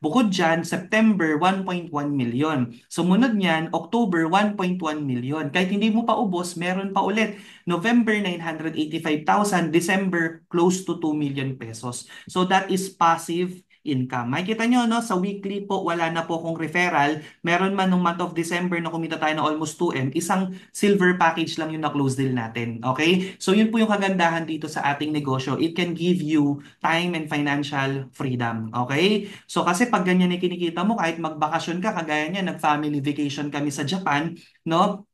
Bukod dyan, September 1.1 million. Sumunod niyan, October 1.1 million. Kahit hindi mo pa ubos, meron pa ulit. November 985,000, December close to 2 million pesos. So that is passive income. Makikita nyo, no, sa weekly po, wala na po kung referral. Meron man nung month of December na kumita tayo na almost 2M, isang silver package lang yung na-close deal natin. Okay? So yun po yung kagandahan dito sa ating negosyo. It can give you time and financial freedom. Okay? So kasi pag ganyan yung kinikita mo, kahit magbakasyon ka, kagaya niya, nag-family vacation kami sa Japan, no,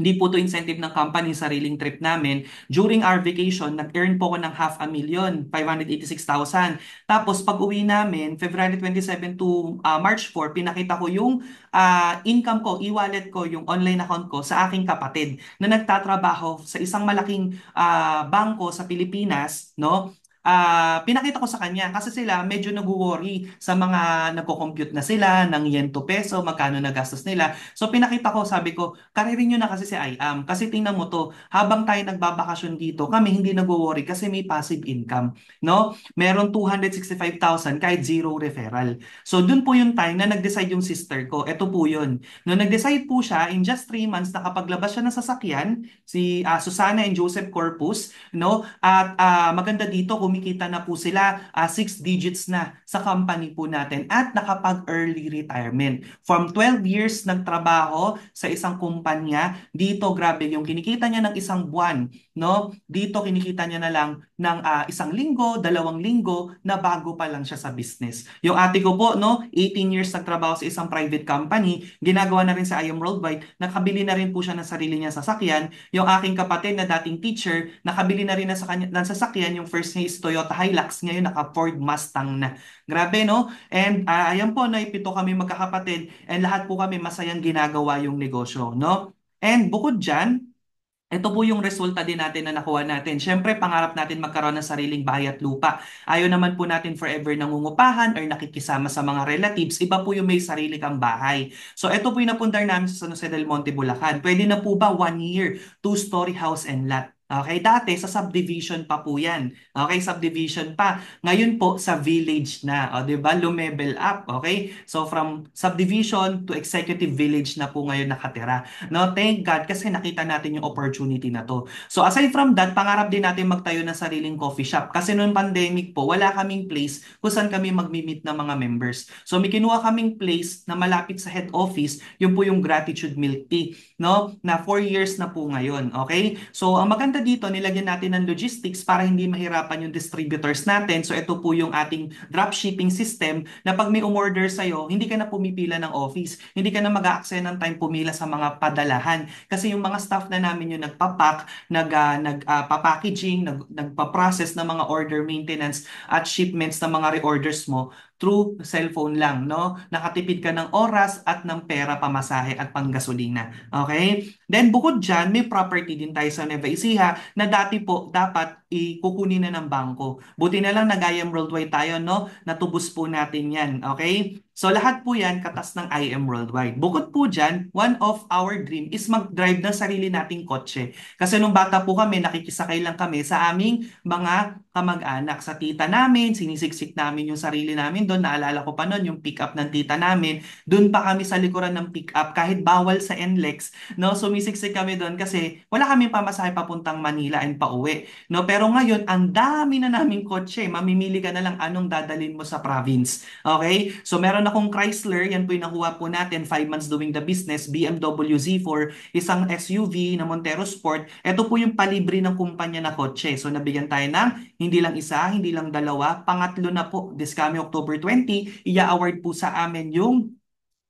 hindi po to incentive ng company, sariling trip namin. During our vacation, nag-earn po ko ng half a million, 586,000. Tapos pag uwi namin, February 27 to uh, March 4, pinakita ko yung uh, income ko, e-wallet ko, yung online account ko sa aking kapatid na nagtatrabaho sa isang malaking uh, bangko sa Pilipinas, no? uh, pinakita ko sa kanya kasi sila medyo nag-worry sa mga nagko-compute na sila ng yen to peso, magkano na gastos nila. So pinakita ko, sabi ko, karirin nyo na kasi si IAM. Kasi tingnan mo to, habang tayo nagbabakasyon dito, kami hindi nag-worry kasi may passive income. No? Meron 265,000 kahit zero referral. So dun po yung time na nag-decide yung sister ko. Ito po yun. No, nag-decide po siya, in just 3 months, na kapag labas siya ng sasakyan, si uh, Susana and Joseph Corpus. No? At uh, maganda dito kung kumikita na po sila uh, six digits na sa company po natin at nakapag-early retirement. From 12 years ng trabaho sa isang kumpanya, dito grabe yung kinikita niya ng isang buwan no? Dito kinikita niya na lang ng uh, isang linggo, dalawang linggo na bago pa lang siya sa business. Yung ate ko po, no, 18 years nagtrabaho sa isang private company, ginagawa na rin sa IM Worldwide, nakabili na rin po siya ng sarili niya sasakyan. Yung aking kapatid na dating teacher, nakabili na rin na sa kanya, ng sasakyan, yung first niya is Toyota Hilux, ngayon naka Ford Mustang na. Grabe, no? And uh, ayan po, naipito kami magkakapatid and lahat po kami masayang ginagawa yung negosyo, no? And bukod dyan, ito po yung resulta din natin na nakuha natin. Siyempre, pangarap natin magkaroon ng sariling bahay at lupa. Ayaw naman po natin forever nangungupahan or nakikisama sa mga relatives. Iba po yung may sarili kang bahay. So, ito po yung napundar namin sa San Jose del Monte, Bulacan. Pwede na po ba one year, two-story house and lot? Okay, dati sa subdivision pa po 'yan. Okay, subdivision pa. Ngayon po sa village na, 'di ba? Lumevel up, okay? So from subdivision to executive village na po ngayon nakatira. No, thank God kasi nakita natin yung opportunity na 'to. So aside from that, pangarap din natin magtayo ng sariling coffee shop kasi noong pandemic po, wala kaming place kung saan kami magmi-meet ng mga members. So may kinuha kaming place na malapit sa head office, yun po yung gratitude milk tea, no? Na 4 years na po ngayon, okay? So ang maganda Bukod dito, nilagyan natin ng logistics para hindi mahirapan yung distributors natin. So ito po yung ating dropshipping system na pag may umorder sa'yo, hindi ka na pumipila ng office, hindi ka na mag a ng time pumila sa mga padalahan. Kasi yung mga staff na namin yung nagpapak, nag, uh, nag, uh, papackaging, nag, nagpa-process ng mga order maintenance at shipments ng mga reorders mo, through cellphone lang, no? Nakatipid ka ng oras at ng pera pamasahe at panggasolina. Okay? Then bukod diyan, may property din tayo sa Nueva Ecija na dati po dapat ikukunin na ng bangko. Buti na lang nag-IM worldwide tayo, no? Natubos po natin 'yan, okay? So lahat po yan katas ng IM Worldwide. Bukod po dyan, one of our dream is mag-drive ng sarili nating kotse. Kasi nung bata po kami, nakikisakay lang kami sa aming mga kamag-anak. Sa tita namin, sinisiksik namin yung sarili namin doon. Naalala ko pa noon yung pick-up ng tita namin. Doon pa kami sa likuran ng pick-up kahit bawal sa NLEX. No? Sumisiksik kami doon kasi wala kami pamasahe papuntang Manila and pauwi. No? Pero ngayon, ang dami na naming kotse. Mamimili ka na lang anong dadalin mo sa province. Okay? So meron meron akong Chrysler, yan po yung nakuha po natin, 5 months doing the business, BMW Z4, isang SUV na Montero Sport. Ito po yung palibre ng kumpanya na kotse. So nabigyan tayo ng hindi lang isa, hindi lang dalawa, pangatlo na po. This coming October 20, iya-award po sa amin yung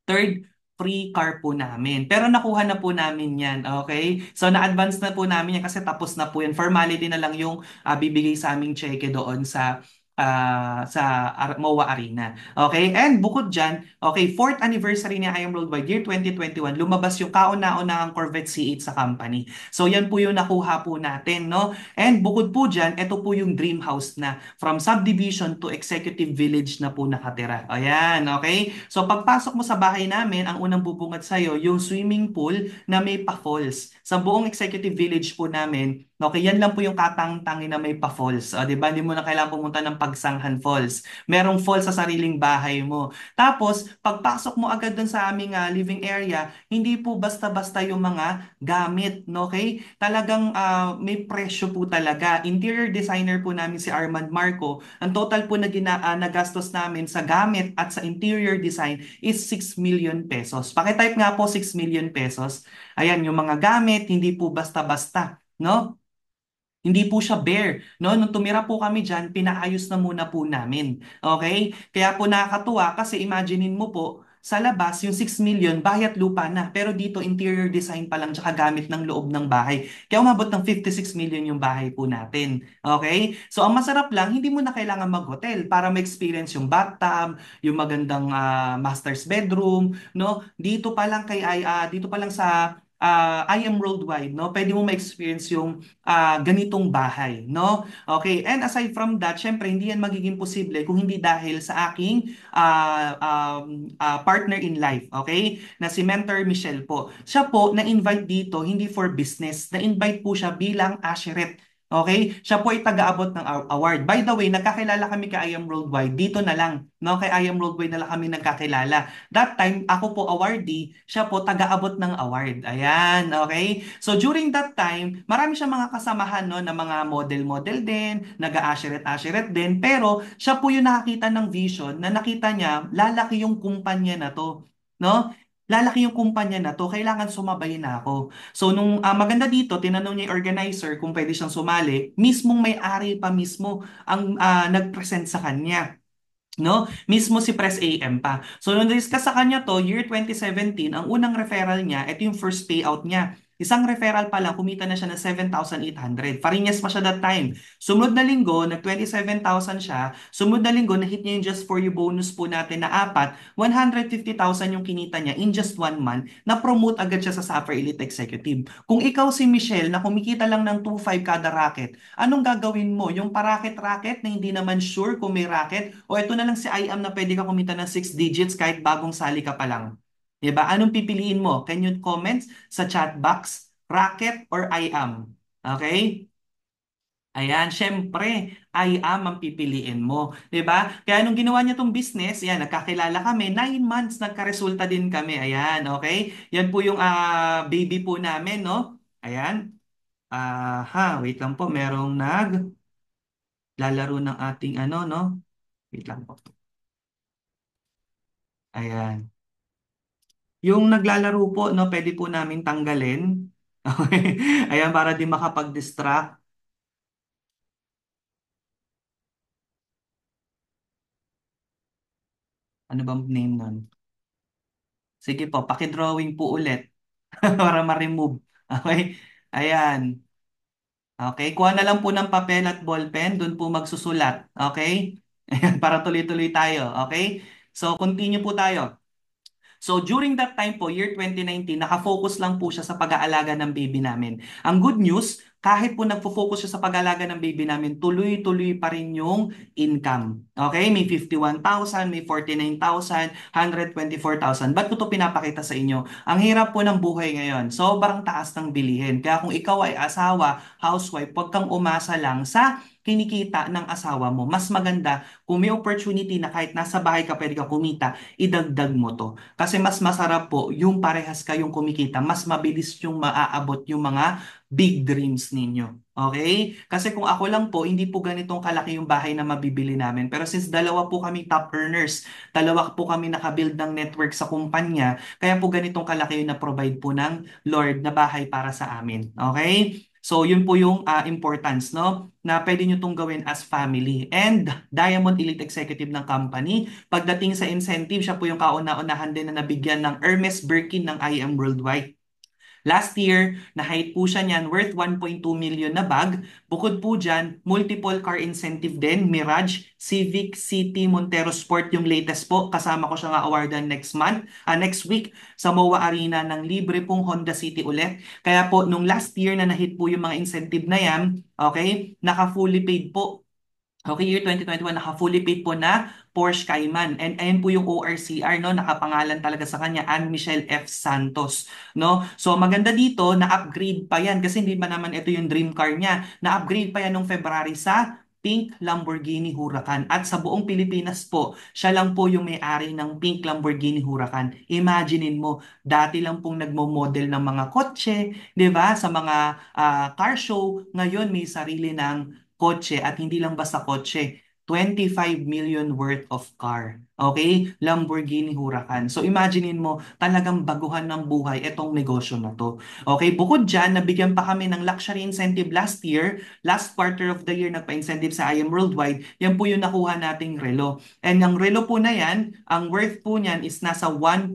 third free car po namin. Pero nakuha na po namin yan, okay? So na-advance na po namin yan kasi tapos na po yan. Formality na lang yung uh, bibigay sa aming cheque doon sa Ah, sa Ar MOA Arena. Okay? And bukod dyan, okay, fourth anniversary ni IAM Worldwide, year 2021, lumabas yung kauna-unahang Corvette C8 sa company. So yan po yung nakuha po natin, no? And bukod po dyan, ito po yung dream house na from subdivision to executive village na po nakatira. Ayan, okay? So pagpasok mo sa bahay namin, ang unang bubungad sa'yo, yung swimming pool na may pa-falls. Sa buong executive village po namin, Okay, yan lang po yung katang-tangin na may pa-falls. O, di ba? Hindi mo na kailangan pumunta ng pagsanghan falls. Merong falls sa sariling bahay mo. Tapos, pagpasok mo agad dun sa aming uh, living area, hindi po basta-basta yung mga gamit. Okay? Talagang uh, may presyo po talaga. Interior designer po namin si Armand Marco. Ang total po na gina, uh, nagastos namin sa gamit at sa interior design is 6 million pesos. Pakitype nga po 6 million pesos. Ayan, yung mga gamit, hindi po basta-basta. No? Hindi po siya bare. No? Nung tumira po kami dyan, pinaayos na muna po namin. Okay? Kaya po nakakatuwa kasi imaginein mo po, sa labas, yung 6 million, bayat lupa na. Pero dito, interior design pa lang, tsaka gamit ng loob ng bahay. Kaya umabot ng 56 million yung bahay po natin. Okay? So, ang masarap lang, hindi mo na kailangan mag-hotel para ma-experience yung bathtub, yung magandang uh, master's bedroom, no? Dito pa lang kay, uh, dito pa lang sa uh, I am worldwide, no? Pwede mo ma-experience yung uh, ganitong bahay, no? Okay, and aside from that, syempre hindi yan magiging posible kung hindi dahil sa aking uh, um, uh, partner in life, okay? Na si Mentor Michelle po. Siya po na-invite dito hindi for business, na-invite po siya bilang asheret Okay? Siya po ay taga-abot ng award. By the way, nagkakilala kami kay I Am Worldwide. Dito na lang. No? Kay I Am Worldwide na lang kami nagkakilala. That time, ako po awardee. Siya po taga-abot ng award. Ayan. Okay? So during that time, marami siya mga kasamahan no, na mga model-model din, nag-asheret-asheret din. Pero siya po yung nakakita ng vision na nakita niya, lalaki yung kumpanya na to. No? lalaki yung kumpanya na to, kailangan sumabay na ako. So nung uh, maganda dito, tinanong niya yung organizer kung pwede siyang sumali, mismong may-ari pa mismo ang uh, nag-present sa kanya. No? Mismo si Press AM pa. So nung discuss sa kanya to, year 2017, ang unang referral niya, ito yung first payout niya. Isang referral pa lang, kumita na siya ng 7,800. Farinas pa siya that time. Sumunod na linggo, nag-27,000 siya. Sumunod na linggo, na-hit niya yung just for you bonus po natin na apat. 150,000 yung kinita niya in just one month. Na-promote agad siya sa Sapper Elite Executive. Kung ikaw si Michelle na kumikita lang ng 2,500 kada racket, anong gagawin mo? Yung paraket-racket na hindi naman sure kung may racket? O ito na lang si IAM na pwede ka kumita ng 6 digits kahit bagong sali ka pa lang? 'Di diba? Anong pipiliin mo? Can you comment sa chat box? Racket or I am? Okay? Ayan, syempre, I am ang pipiliin mo. ba? Diba? Kaya nung ginawa niya tong business, ayan, nagkakilala kami. Nine months, nagkaresulta din kami. Ayan, okay? Yan po yung uh, baby po namin, no? Ayan. Aha, wait lang po. Merong nag lalaro ng ating ano, no? Wait lang po. Ayan. Yung naglalaro po, no, pwede po namin tanggalin. Okay. Ayan, para di makapag-distract. Ano bang name nun? Sige po, pakidrawing po ulit para ma-remove. Okay? Ayan. Okay, kuha na lang po ng papel at ballpen, doon po magsusulat. Okay? Ayan, para tuloy-tuloy tayo. Okay? So, continue po tayo. So during that time po, year 2019, nakafocus lang po siya sa pag-aalaga ng baby namin. Ang good news, kahit po nagfo-focus siya sa pag aalaga ng baby namin, tuloy-tuloy pa rin yung income. Okay? May 51,000, may 49,000, 124,000. Ba't ko to pinapakita sa inyo? Ang hirap po ng buhay ngayon. Sobrang taas ng bilihin. Kaya kung ikaw ay asawa, housewife, huwag kang umasa lang sa kinikita ng asawa mo, mas maganda kung may opportunity na kahit nasa bahay ka pwede ka kumita, idagdag mo to. Kasi mas masarap po yung parehas kayong kumikita, mas mabilis yung maaabot yung mga big dreams ninyo. Okay? Kasi kung ako lang po, hindi po ganitong kalaki yung bahay na mabibili namin. Pero since dalawa po kami top earners, dalawa po kami nakabuild ng network sa kumpanya, kaya po ganitong kalaki yung na-provide po ng Lord na bahay para sa amin. Okay? So yun po yung uh, importance no na pwede niyo tong gawin as family. And Diamond Elite Executive ng company, pagdating sa incentive, siya po yung kauna-unahan din na nabigyan ng Hermes Birkin ng IM Worldwide. Last year, na-hide po siya niyan worth 1.2 million na bag. Bukod po dyan, multiple car incentive din, Mirage, Civic, City, Montero Sport yung latest po. Kasama ko siya nga awardan next month, uh, next week sa MOA Arena ng libre pong Honda City ulit. Kaya po, nung last year na na-hit po yung mga incentive na yan, okay, naka-fully paid po Okay, year 2021, naka-fully paid po na Porsche Cayman. And ayan po yung ORCR, no? nakapangalan talaga sa kanya, Anne Michelle F. Santos. No? So maganda dito, na-upgrade pa yan kasi hindi ba naman ito yung dream car niya. Na-upgrade pa yan noong February sa pink Lamborghini Huracan. At sa buong Pilipinas po, siya lang po yung may-ari ng pink Lamborghini Huracan. Imaginein mo, dati lang pong nagmo-model ng mga kotse, 'di ba? Sa mga uh, car show, ngayon may sarili ng kotse at hindi lang basta kotse. 25 million worth of car. Okay? Lamborghini Huracan. So imaginein mo, talagang baguhan ng buhay itong negosyo na to. Okay? Bukod dyan, nabigyan pa kami ng luxury incentive last year. Last quarter of the year, nagpa-incentive sa IM Worldwide. Yan po yung nakuha nating relo. And ang relo po na yan, ang worth po niyan is nasa 1.2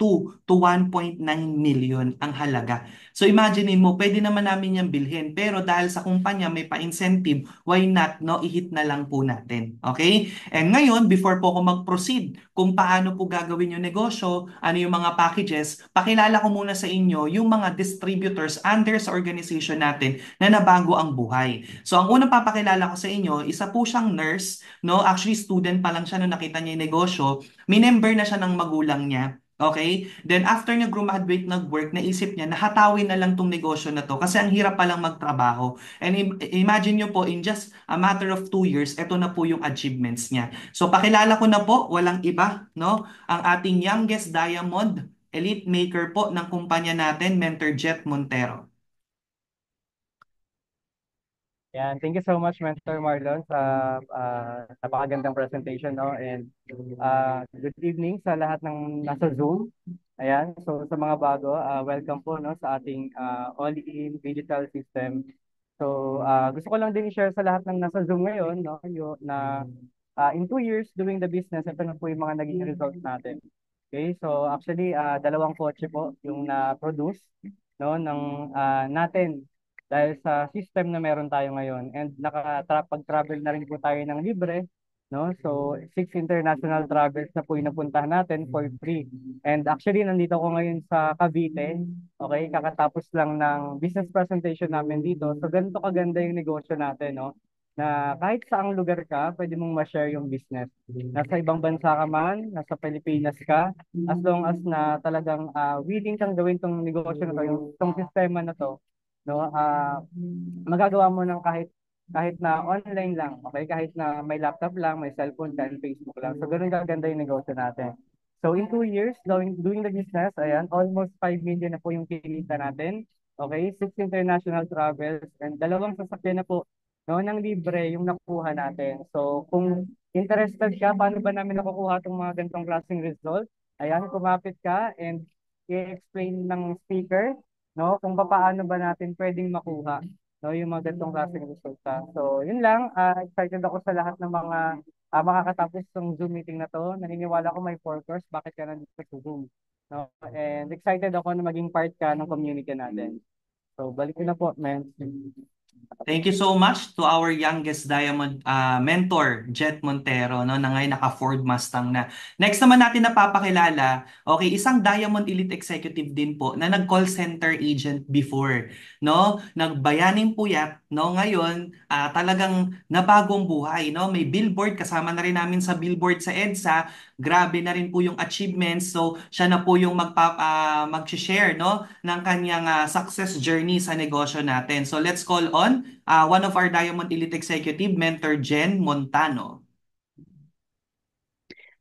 2 to 1.9 million ang halaga. So imagine mo, pwede naman namin yung bilhin pero dahil sa kumpanya may pa-incentive, why not no ihit na lang po natin. Okay? And ngayon, before po ako mag-proceed kung paano po gagawin yung negosyo, ano yung mga packages, pakilala ko muna sa inyo yung mga distributors under sa organization natin na nabago ang buhay. So ang unang papakilala ko sa inyo, isa po siyang nurse, no? Actually student pa lang siya nung nakita niya yung negosyo, minember na siya ng magulang niya Okay? Then after niya graduate nag-work, naisip niya na hatawin na lang tong negosyo na to kasi ang hirap pa lang magtrabaho. And imagine niyo po in just a matter of two years, eto na po yung achievements niya. So pakilala ko na po, walang iba, no? Ang ating youngest diamond elite maker po ng kumpanya natin, Mentor Jet Montero. Yan, thank you so much Mentor Marlon sa uh, napakagandang presentation no and uh, good evening sa lahat ng nasa Zoom. Ayan, so sa mga bago, uh, welcome po no sa ating uh, all-in digital system. So uh, gusto ko lang din i-share sa lahat ng nasa Zoom ngayon no yung, na uh, in two years doing the business, ito ano na po yung mga naging results natin. Okay, so actually uh, dalawang kotse po yung na-produce no ng uh, natin dahil sa system na meron tayo ngayon and nakapag-travel na rin po tayo ng libre no so six international travels na po yung napuntahan natin for free and actually nandito ko ngayon sa Cavite okay kakatapos lang ng business presentation namin dito so ganito kaganda yung negosyo natin no na kahit saang lugar ka, pwede mong ma-share yung business. Nasa ibang bansa ka man, nasa Pilipinas ka, as long as na talagang uh, willing kang gawin tong negosyo na to, yung tong sistema na to, no uh, magagawa mo ng kahit kahit na online lang okay kahit na may laptop lang may cellphone dahil Facebook lang so ganoon kaganda yung negosyo natin so in two years doing doing the business ayan almost 5 million na po yung kinita natin okay six international travels and dalawang sasakyan na po no nang libre yung nakuha natin so kung interested ka paano ba namin nakukuha tong mga ganitong klaseng result ayan kumapit ka and i-explain ng speaker no? Kung paano ba natin pwedeng makuha mm-hmm. no yung mga ganitong klaseng resulta. So, yun lang. Uh, excited ako sa lahat ng mga uh, makakatapos ng Zoom meeting na to. Naniniwala ko may four course. Bakit ka nandito sa Zoom? No? And excited ako na maging part ka ng community natin. So, balik na po, men. Thank you so much to our youngest diamond uh, mentor, Jet Montero, no, na ngayon naka-Ford Mustang na. Next naman natin napapakilala, okay, isang Diamond Elite Executive din po na nag-call center agent before. No? Nagbayaning puyat no? Ngayon, ah, talagang nabagong buhay, no? May billboard, kasama na rin namin sa billboard sa EDSA. Grabe na rin po yung achievements. So, siya na po yung magpa, ah, mag-share, no? Ng kanyang ah, success journey sa negosyo natin. So, let's call on uh, one of our Diamond Elite Executive, Mentor Jen Montano.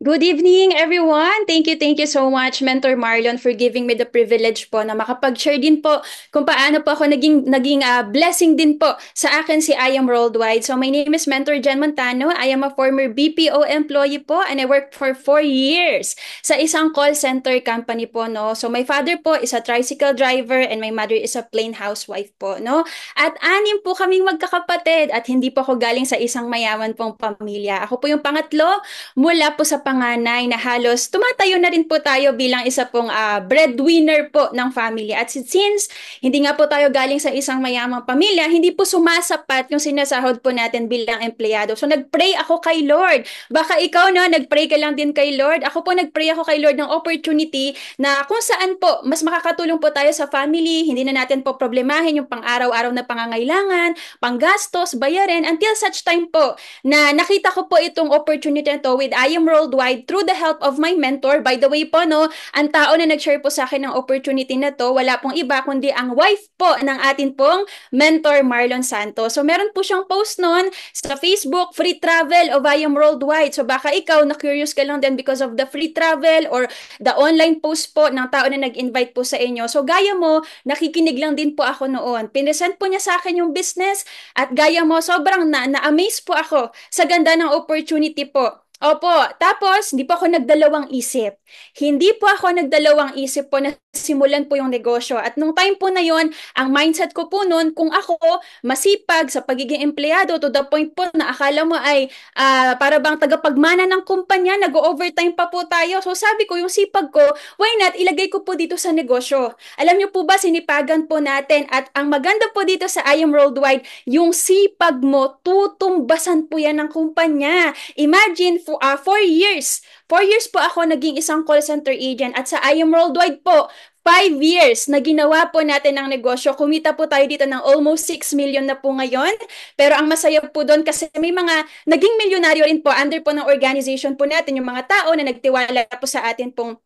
Good evening, everyone! Thank you, thank you so much, Mentor Marlon, for giving me the privilege po na makapag-share din po kung paano po ako naging, naging uh, blessing din po sa akin si I Am Worldwide. So, my name is Mentor Jen Montano. I am a former BPO employee po and I worked for four years sa isang call center company po, no? So, my father po is a tricycle driver and my mother is a plain housewife po, no? At anim po kaming magkakapatid at hindi po ako galing sa isang mayaman pong pamilya. Ako po yung pangatlo mula po sa panganay na halos tumatayo na rin po tayo bilang isa pong uh, breadwinner po ng family. At since hindi nga po tayo galing sa isang mayamang pamilya, hindi po sumasapat yung sinasahod po natin bilang empleyado. So nagpray ako kay Lord. Baka ikaw no, nagpray ka lang din kay Lord. Ako po nagpray ako kay Lord ng opportunity na kung saan po mas makakatulong po tayo sa family, hindi na natin po problemahin yung pang-araw-araw na pangangailangan, panggastos, bayarin until such time po na nakita ko po itong opportunity na to with I am rolled worldwide through the help of my mentor. By the way po, no, ang tao na nag-share po sa akin ng opportunity na to, wala pong iba kundi ang wife po ng atin pong mentor Marlon Santos. So meron po siyang post noon sa Facebook, free travel o via worldwide. So baka ikaw na curious ka lang din because of the free travel or the online post po ng tao na nag-invite po sa inyo. So gaya mo, nakikinig lang din po ako noon. Pinresent po niya sa akin yung business at gaya mo, sobrang na, na-amaze po ako sa ganda ng opportunity po Opo, tapos hindi po ako nagdalawang isip. Hindi po ako nagdalawang isip po na simulan po yung negosyo. At nung time po na yon, ang mindset ko po noon, kung ako masipag sa pagiging empleyado to the point po na akala mo ay uh, para bang tagapagmana ng kumpanya, nag-overtime pa po tayo. So sabi ko, yung sipag ko, why not ilagay ko po dito sa negosyo. Alam niyo po ba, sinipagan po natin at ang maganda po dito sa IAM Am Worldwide, yung sipag mo, tutumbasan po yan ng kumpanya. Imagine, for uh, ah, four years, Four years po ako naging isang call center agent at sa IAM Worldwide po, five years na ginawa po natin ang negosyo. Kumita po tayo dito ng almost 6 million na po ngayon. Pero ang masaya po doon kasi may mga naging milyonaryo rin po under po ng organization po natin, yung mga tao na nagtiwala po sa atin pong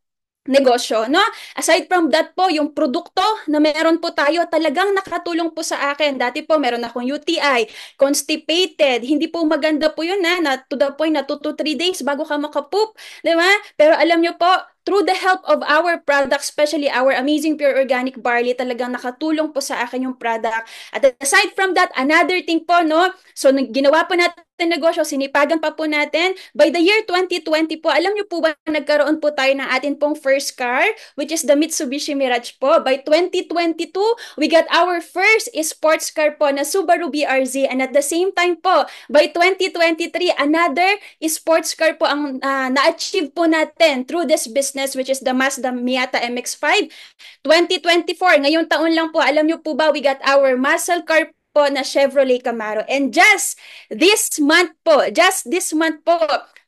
negosyo, no? Aside from that po, yung produkto na meron po tayo talagang nakatulong po sa akin. Dati po, meron akong UTI, constipated, hindi po maganda po yun na, to the point na 2 to 3 days bago ka makapoop, di ba? Pero alam nyo po, through the help of our product, especially our amazing pure organic barley, talagang nakatulong po sa akin yung product. At aside from that, another thing po, no? So, ginawa po natin negosyo, sinipagan pa po natin. By the year 2020 po, alam niyo po ba, nagkaroon po tayo ng atin pong first car, which is the Mitsubishi Mirage po. By 2022, we got our first sports car po na Subaru BRZ. And at the same time po, by 2023, another sports car po ang uh, na-achieve po natin through this business business which is the Mazda Miata MX-5 2024. Ngayong taon lang po, alam niyo po ba, we got our muscle car po na Chevrolet Camaro. And just this month po, just this month po,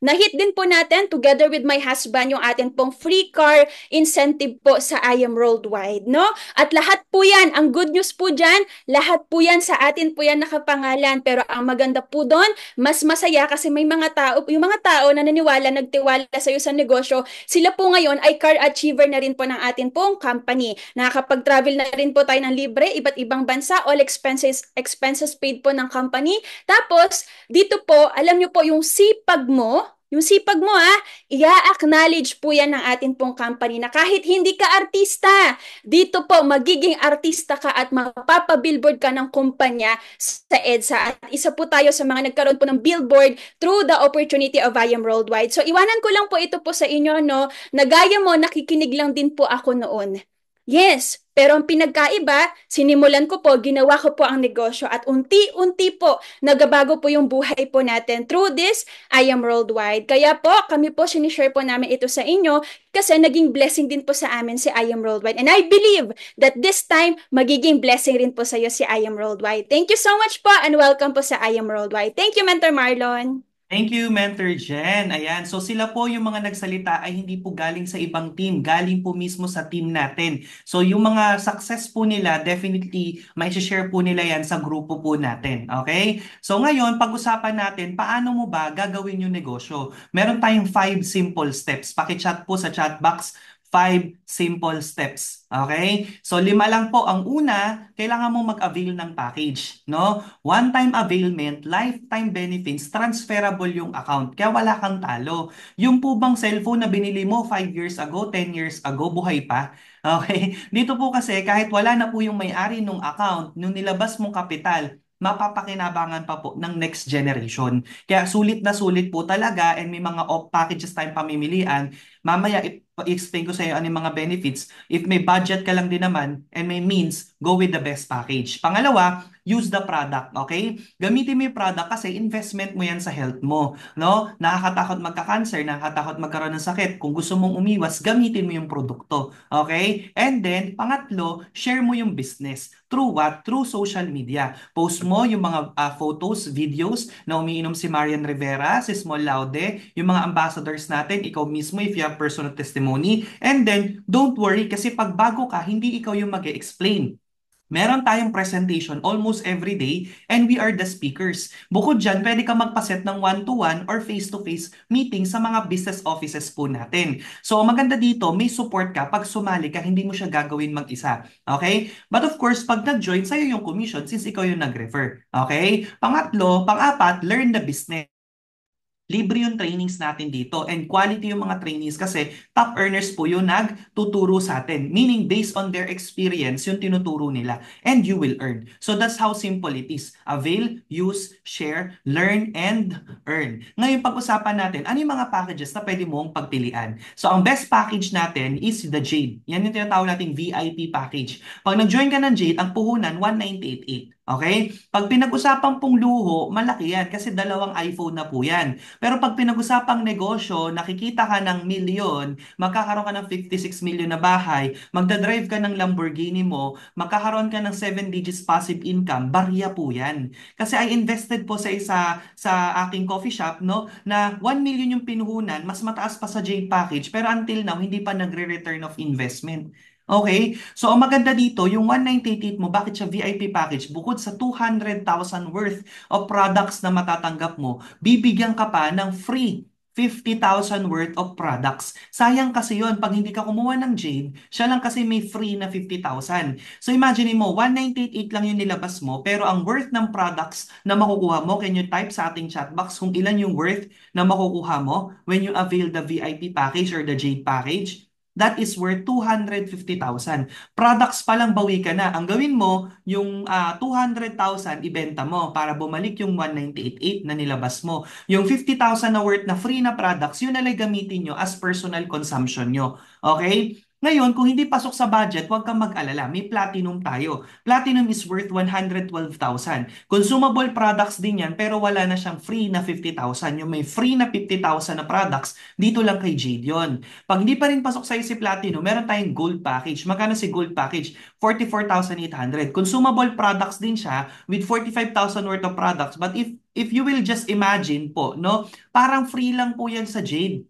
na-hit din po natin together with my husband yung atin pong free car incentive po sa I Am Worldwide, no? At lahat po yan, ang good news po dyan, lahat po yan sa atin po yan nakapangalan. Pero ang maganda po doon, mas masaya kasi may mga tao, yung mga tao na naniwala, nagtiwala sa sa negosyo, sila po ngayon ay car achiever na rin po ng atin pong company. Nakakapag-travel na rin po tayo ng libre, iba't ibang bansa, all expenses expenses paid po ng company. Tapos, dito po, alam nyo po yung sipag mo, yung sipag mo ha, ah, i-acknowledge po yan ng atin pong company na kahit hindi ka artista, dito po magiging artista ka at mapapabillboard ka ng kumpanya sa EDSA. At isa po tayo sa mga nagkaroon po ng billboard through the opportunity of I Am Worldwide. So iwanan ko lang po ito po sa inyo no, na gaya mo nakikinig lang din po ako noon. Yes, pero ang pinagkaiba, sinimulan ko po, ginawa ko po ang negosyo at unti-unti po, nagabago po yung buhay po natin. Through this, I am worldwide. Kaya po, kami po, sinishare po namin ito sa inyo kasi naging blessing din po sa amin si I am worldwide. And I believe that this time, magiging blessing rin po sa iyo si I am worldwide. Thank you so much po and welcome po sa I am worldwide. Thank you, Mentor Marlon. Thank you, Mentor Jen. Ayan, so sila po yung mga nagsalita ay hindi po galing sa ibang team, galing po mismo sa team natin. So yung mga success po nila, definitely may share po nila yan sa grupo po natin. Okay? So ngayon, pag-usapan natin, paano mo ba gagawin yung negosyo? Meron tayong five simple steps. Pakichat po sa chat box five simple steps. Okay? So lima lang po ang una, kailangan mong mag-avail ng package, no? One-time availment, lifetime benefits, transferable yung account. Kaya wala kang talo. Yung po bang cellphone na binili mo 5 years ago, 10 years ago, buhay pa. Okay? Dito po kasi kahit wala na po yung may-ari ng account, nung nilabas mong kapital, mapapakinabangan pa po ng next generation. Kaya sulit na sulit po talaga and may mga off packages tayong pamimilian Mamaya, i-explain ko sa iyo ano yung mga benefits. If may budget ka lang din naman and may means, go with the best package. Pangalawa, use the product, okay? Gamitin mo yung product kasi investment mo yan sa health mo, no? Nakakatakot magka-cancer, nakakatakot magkaroon ng sakit. Kung gusto mong umiwas, gamitin mo yung produkto, okay? And then, pangatlo, share mo yung business. Through what? Through social media. Post mo yung mga uh, photos, videos na umiinom si Marian Rivera, si Small Laude, yung mga ambassadors natin, ikaw mismo if you have have personal testimony. And then, don't worry kasi pag bago ka, hindi ikaw yung mag explain Meron tayong presentation almost every day and we are the speakers. Bukod dyan, pwede ka magpaset ng one-to-one or face-to-face -face meeting sa mga business offices po natin. So maganda dito, may support ka pag sumali ka, hindi mo siya gagawin mag-isa. Okay? But of course, pag nag-join, sa'yo yung commission since ikaw yung nag-refer. Okay? Pangatlo, pang-apat, learn the business libre yung trainings natin dito and quality yung mga trainings kasi top earners po yung nagtuturo sa atin. Meaning based on their experience yung tinuturo nila and you will earn. So that's how simple it is. Avail, use, share, learn, and earn. Ngayon pag-usapan natin, ano yung mga packages na pwede mong pagpilian? So ang best package natin is the Jade. Yan yung tinatawag nating VIP package. Pag nag-join ka ng Jade, ang puhunan 1988. Okay? Pag pinag-usapang pong luho, malaki yan kasi dalawang iPhone na po yan. Pero pag pinag-usapang negosyo, nakikita ka ng milyon, magkakaroon ka ng 56 million na bahay, magdadrive ka ng Lamborghini mo, magkakaroon ka ng 7 digits passive income, barya po yan. Kasi I invested po sa isa sa aking coffee shop no na 1 million yung pinuhunan, mas mataas pa sa J package pero until now hindi pa nagre-return of investment. Okay? So, ang maganda dito, yung 1988 mo, bakit siya VIP package? Bukod sa 200,000 worth of products na matatanggap mo, bibigyan ka pa ng free 50,000 worth of products. Sayang kasi yon pag hindi ka kumuha ng Jade, siya lang kasi may free na 50,000. So imagine mo, 1,988 lang yung nilabas mo, pero ang worth ng products na makukuha mo, can you type sa ating chat box kung ilan yung worth na makukuha mo when you avail the VIP package or the Jade package? that is worth 250,000. Products pa lang bawi ka na. Ang gawin mo, yung uh, ah, 200,000 ibenta mo para bumalik yung 198,800 na nilabas mo. Yung 50,000 na worth na free na products, yun na lang gamitin nyo as personal consumption nyo. Okay? Ngayon, kung hindi pasok sa budget, huwag kang mag-alala. May platinum tayo. Platinum is worth 112,000. Consumable products din yan, pero wala na siyang free na 50,000. Yung may free na 50,000 na products, dito lang kay Jade yun. Pag hindi pa rin pasok sa'yo si platinum, meron tayong gold package. Magkano si gold package? 44,800. Consumable products din siya with 45,000 worth of products. But if if you will just imagine po, no, parang free lang po yan sa Jade.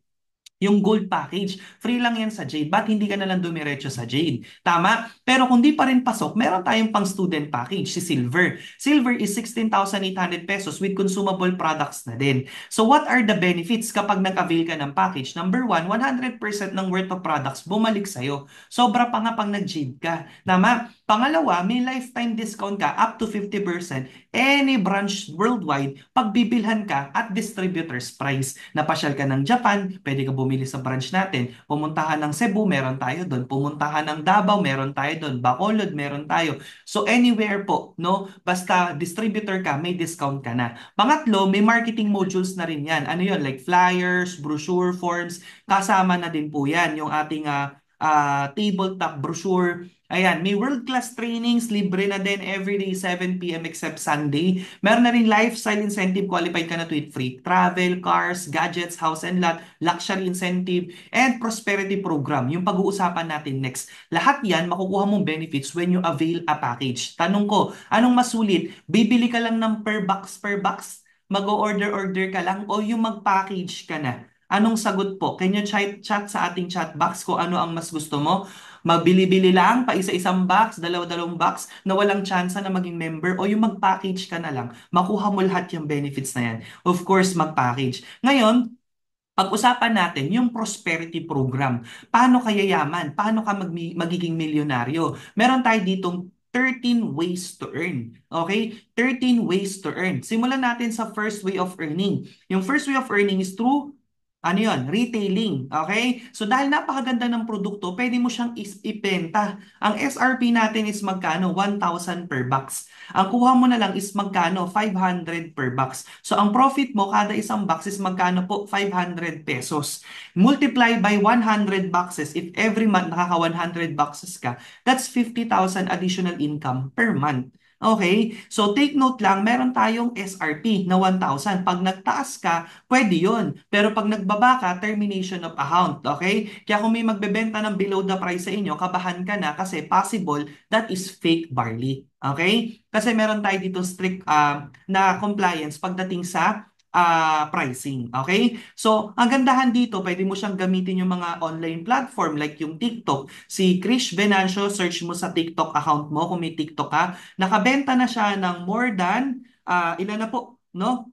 Yung gold package, free lang yan sa Jade. Ba't hindi ka nalang dumiretso sa Jade? Tama? Pero kung di pa rin pasok, meron tayong pang student package, si Silver. Silver is 16,800 pesos with consumable products na din. So what are the benefits kapag nag-avail ka ng package? Number one, 100% ng worth of products bumalik sa'yo. Sobra pa nga pang nag-Jade ka. Tama? Pangalawa, may lifetime discount ka up to 50% any branch worldwide pagbibilhan ka at distributor's price. Napasyal ka ng Japan, pwede ka bumili sa branch natin. Pumuntahan ng Cebu, meron tayo doon. Pumuntahan ng Davao, meron tayo doon. Bacolod, meron tayo. So anywhere po, no? Basta distributor ka, may discount ka na. Pangatlo, may marketing modules na rin yan. Ano yon Like flyers, brochure forms, kasama na din po yan. Yung ating uh, uh, tabletop brochure Ayan, may world-class trainings, libre na din everyday 7pm except Sunday. Meron na rin lifestyle incentive, qualified ka na to eat free. Travel, cars, gadgets, house and lot, luxury incentive, and prosperity program. Yung pag-uusapan natin next. Lahat yan, makukuha mong benefits when you avail a package. Tanong ko, anong mas sulit? Bibili ka lang ng per box per box? Mag-order-order ka lang? O yung mag-package ka na? Anong sagot po? Can you chat, chat sa ating chat box ko ano ang mas gusto mo? mabili bili lang, pa isa-isang box, dalawa-dalawang box, na walang chance na maging member o yung mag-package ka na lang, makuha mo lahat yung benefits na yan. Of course, mag-package. Ngayon, pag-usapan natin yung prosperity program. Paano ka yayaman? Paano ka mag magiging milyonaryo? Meron tayo ditong 13 ways to earn. Okay? 13 ways to earn. Simulan natin sa first way of earning. Yung first way of earning is through ano yun? Retailing. Okay? So dahil napakaganda ng produkto, pwede mo siyang ipenta. Ang SRP natin is magkano? 1,000 per box. Ang kuha mo na lang is magkano? 500 per box. So ang profit mo kada isang box is magkano po? 500 pesos. Multiply by 100 boxes. If every month nakaka 100 boxes ka, that's 50,000 additional income per month. Okay? So take note lang, meron tayong SRP na 1,000. Pag nagtaas ka, pwede yon. Pero pag nagbaba ka, termination of account. Okay? Kaya kung may magbebenta ng below the price sa inyo, kabahan ka na kasi possible that is fake barley. Okay? Kasi meron tayo dito strict uh, na compliance pagdating sa uh, pricing. Okay? So, ang gandahan dito, pwede mo siyang gamitin yung mga online platform like yung TikTok. Si Krish Venancio, search mo sa TikTok account mo kung may TikTok ka. Nakabenta na siya ng more than, uh, ilan na po, no?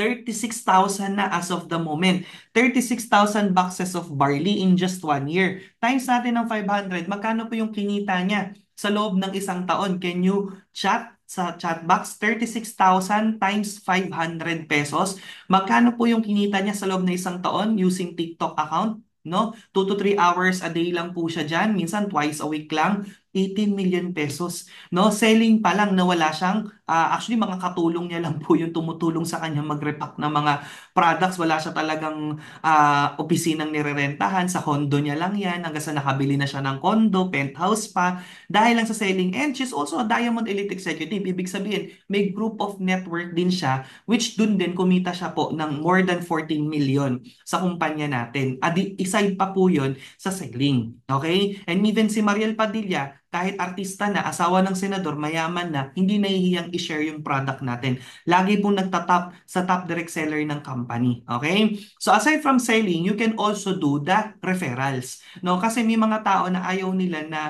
36,000 na as of the moment. 36,000 boxes of barley in just one year. Times natin ng 500, magkano po yung kinita niya sa loob ng isang taon? Can you chat sa chat box, 36,000 times 500 pesos. Magkano po yung kinita niya sa loob na isang taon using TikTok account? No? 2 to 3 hours a day lang po siya dyan. Minsan twice a week lang. 18 million pesos. No? Selling pa lang nawala siyang Uh, actually, mga katulong niya lang po yung tumutulong sa kanya mag-repack ng mga products. Wala siya talagang uh, opisinang nirerentahan. Sa condo niya lang yan hanggang sa nakabili na siya ng condo, penthouse pa. Dahil lang sa selling and she's also a Diamond Elite Executive. Ibig sabihin, may group of network din siya which dun din kumita siya po ng more than 14 million sa kumpanya natin. Adi, aside pa po yun sa selling. Okay? And even si Mariel Padilla, kahit artista na, asawa ng senador, mayaman na, hindi nahihiyang i-share yung product natin. Lagi pong nagtatap sa top direct seller ng company. Okay? So aside from selling, you can also do the referrals. No? Kasi may mga tao na ayaw nila na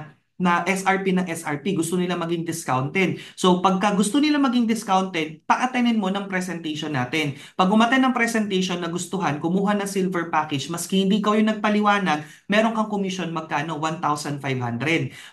na SRP na SRP, gusto nila maging discounted. So pagka gusto nila maging discounted, paatanin mo ng presentation natin. Pag umaten ng presentation na gustuhan, kumuha ng silver package, maski hindi ka yung nagpaliwanag, meron kang commission magkano? 1,500.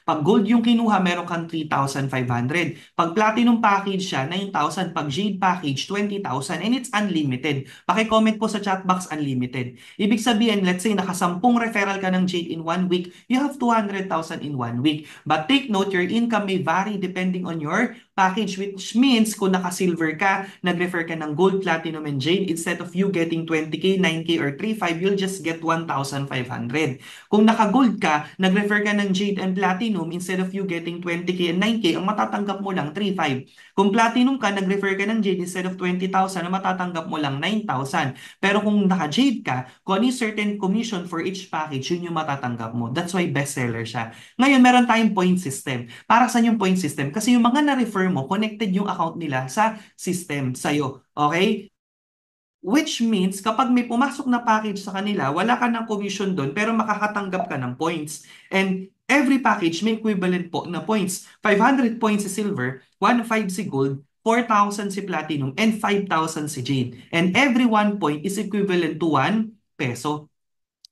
Pag gold yung kinuha, meron kang 3,500. Pag platinum package siya, 9,000. Pag jade package, 20,000. And it's unlimited. Pakicomment po sa chat box, unlimited. Ibig sabihin, let's say nakasampung referral ka ng jade in one week, you have 200,000 in one week make. But take note, your income may vary depending on your package which means kung naka-silver ka, nag-refer ka ng gold, platinum, and jade, instead of you getting 20k, 9k, or 3.5, you'll just get 1,500. Kung naka-gold ka, nag-refer ka ng jade and platinum, instead of you getting 20k and 9k, ang matatanggap mo lang 3.5. Kung platinum ka, nag-refer ka ng jade instead of 20,000, ang matatanggap mo lang 9,000. Pero kung naka-jade ka, kung ano certain commission for each package, yun yung matatanggap mo. That's why bestseller siya. Ngayon, meron tayong point system. Para sa yung point system? Kasi yung mga na-refer mo, connected yung account nila sa system sa'yo. Okay? Which means, kapag may pumasok na package sa kanila, wala ka ng commission doon, pero makakatanggap ka ng points. And every package may equivalent po na points. 500 points si silver, 1,500 si gold, 4,000 si platinum, and 5,000 si jade. And every 1 point is equivalent to 1 peso.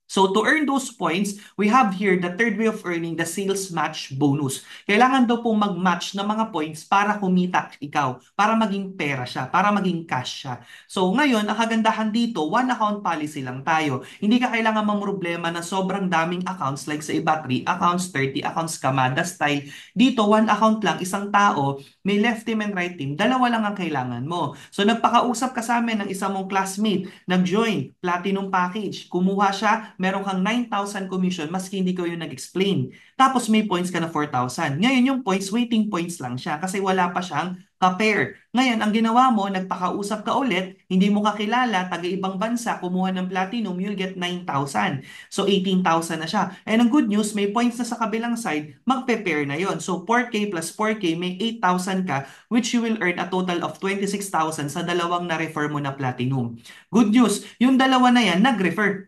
So to earn those points, we have here the third way of earning the sales match bonus. Kailangan daw pong mag-match ng mga points para kumita ikaw, para maging pera siya, para maging cash siya. So ngayon, ang kagandahan dito, one account policy lang tayo. Hindi ka kailangan mamroblema na sobrang daming accounts like sa iba 3 accounts, 30 accounts, Kamada style. Dito, one account lang, isang tao, may left team and right team, dalawa lang ang kailangan mo. So nagpakausap ka sa amin ng isang mong classmate, nag-join, platinum package, kumuha siya, meron kang 9,000 commission maski hindi ko yung nag-explain. Tapos may points ka na 4,000. Ngayon yung points, waiting points lang siya kasi wala pa siyang ka-pair. Ngayon, ang ginawa mo, nagpakausap ka ulit, hindi mo kakilala, taga-ibang bansa, kumuha ng platinum, you'll get 9,000. So, 18,000 na siya. And ang good news, may points na sa kabilang side, magpe-pair na yon So, 4K plus 4K, may 8,000 ka, which you will earn a total of 26,000 sa dalawang na-refer mo na platinum. Good news, yung dalawa na yan, nag-refer.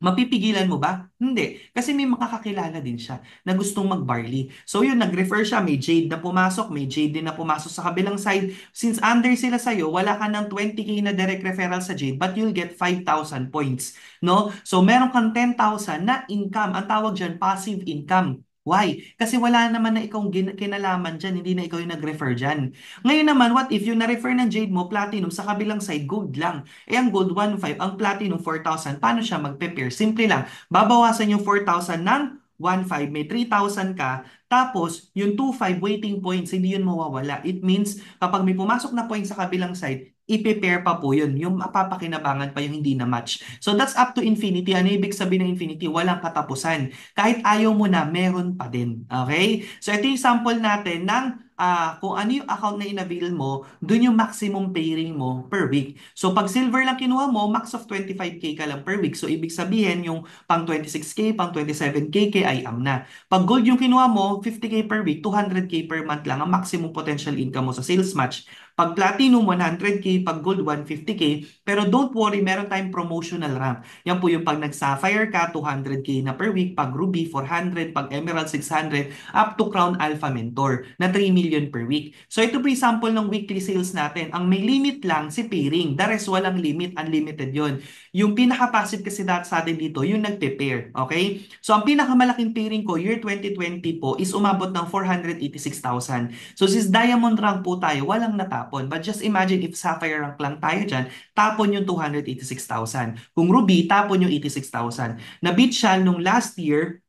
Mapipigilan mo ba? Hindi. Kasi may makakakilala din siya na gustong mag-barley. So yun, nag-refer siya. May Jade na pumasok, may Jade din na pumasok sa kabilang side. Since under sila sa'yo, wala ka ng 20k na direct referral sa Jade but you'll get 5,000 points. No? So meron kang 10,000 na income. Ang tawag dyan, passive income. Why? Kasi wala naman na ikaw kinalaman dyan, hindi na ikaw yung nag-refer dyan. Ngayon naman, what if yung na-refer ng Jade mo, platinum, sa kabilang side, gold lang. Eh ang gold 1.5, ang platinum 4,000, paano siya magpe-pair? Simple lang, babawasan yung 4,000 ng 1.5, may 3,000 ka, tapos yung 2.5 waiting points, hindi yun mawawala. It means, kapag may pumasok na point sa kabilang side, i-prepare pa po yun. Yung mapapakinabangan pa yung hindi na match. So that's up to infinity. Ano ibig sabihin ng infinity? Walang katapusan. Kahit ayaw mo na, meron pa din. Okay? So ito yung sample natin ng uh, kung ano yung account na inavail mo, dun yung maximum pairing mo per week. So pag silver lang kinuha mo, max of 25k ka lang per week. So ibig sabihin yung pang 26k, pang 27k, KIM na. Pag gold yung kinuha mo, 50k per week, 200k per month lang ang maximum potential income mo sa sales match. Pag platinum, 100k. Pag gold, 150k. Pero don't worry, meron tayong promotional ramp. Yan po yung pag nag-sapphire ka, 200k na per week. Pag ruby, 400. Pag emerald, 600. Up to crown alpha mentor na 3 million per week. So ito po yung sample ng weekly sales natin. Ang may limit lang si pairing. The rest walang limit. Unlimited yon. Yung pinaka-passive kasi dahil sa atin dito, yung nag pair Okay? So ang pinaka-malaking pairing ko, year 2020 po, is umabot ng 486,000. So since diamond rank po tayo, walang natapos itapon. But just imagine if sapphire rank lang tayo dyan, tapon yung 286,000. Kung ruby, tapon yung 86,000. Na-beat siya nung last year,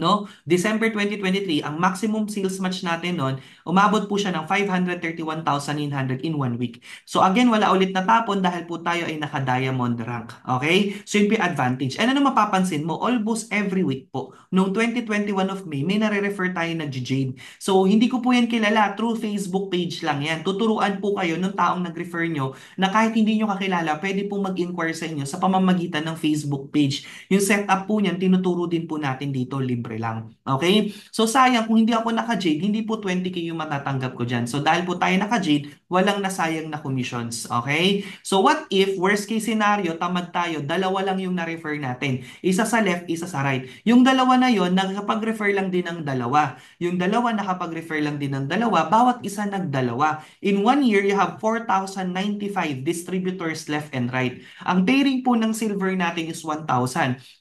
no? December 2023, ang maximum sales match natin noon Umabot po siya ng 531,900 in one week. So again, wala ulit natapon dahil po tayo ay naka-diamond rank. Okay? So yun po advantage. And ano mapapansin mo, almost every week po, noong 2021 of May, may nare-refer tayo na Jade. So hindi ko po yan kilala, through Facebook page lang yan. Tuturuan po kayo ng taong nag-refer nyo na kahit hindi nyo kakilala, pwede po mag-inquire sa inyo sa pamamagitan ng Facebook page. Yung setup po niyan, tinuturo din po natin dito, libre lang. Okay? So sayang, kung hindi ako naka-Jade, hindi po 20k yung matatanggap ko dyan. So dahil po tayo naka-jade, walang nasayang na commissions. Okay? So what if, worst case scenario, tamad tayo, dalawa lang yung na-refer natin. Isa sa left, isa sa right. Yung dalawa na yon nakakapag-refer lang din ng dalawa. Yung dalawa, nakapag-refer lang din ng dalawa. Bawat isa nagdalawa. In one year, you have 4,095 distributors left and right. Ang pairing po ng silver natin is 1,000.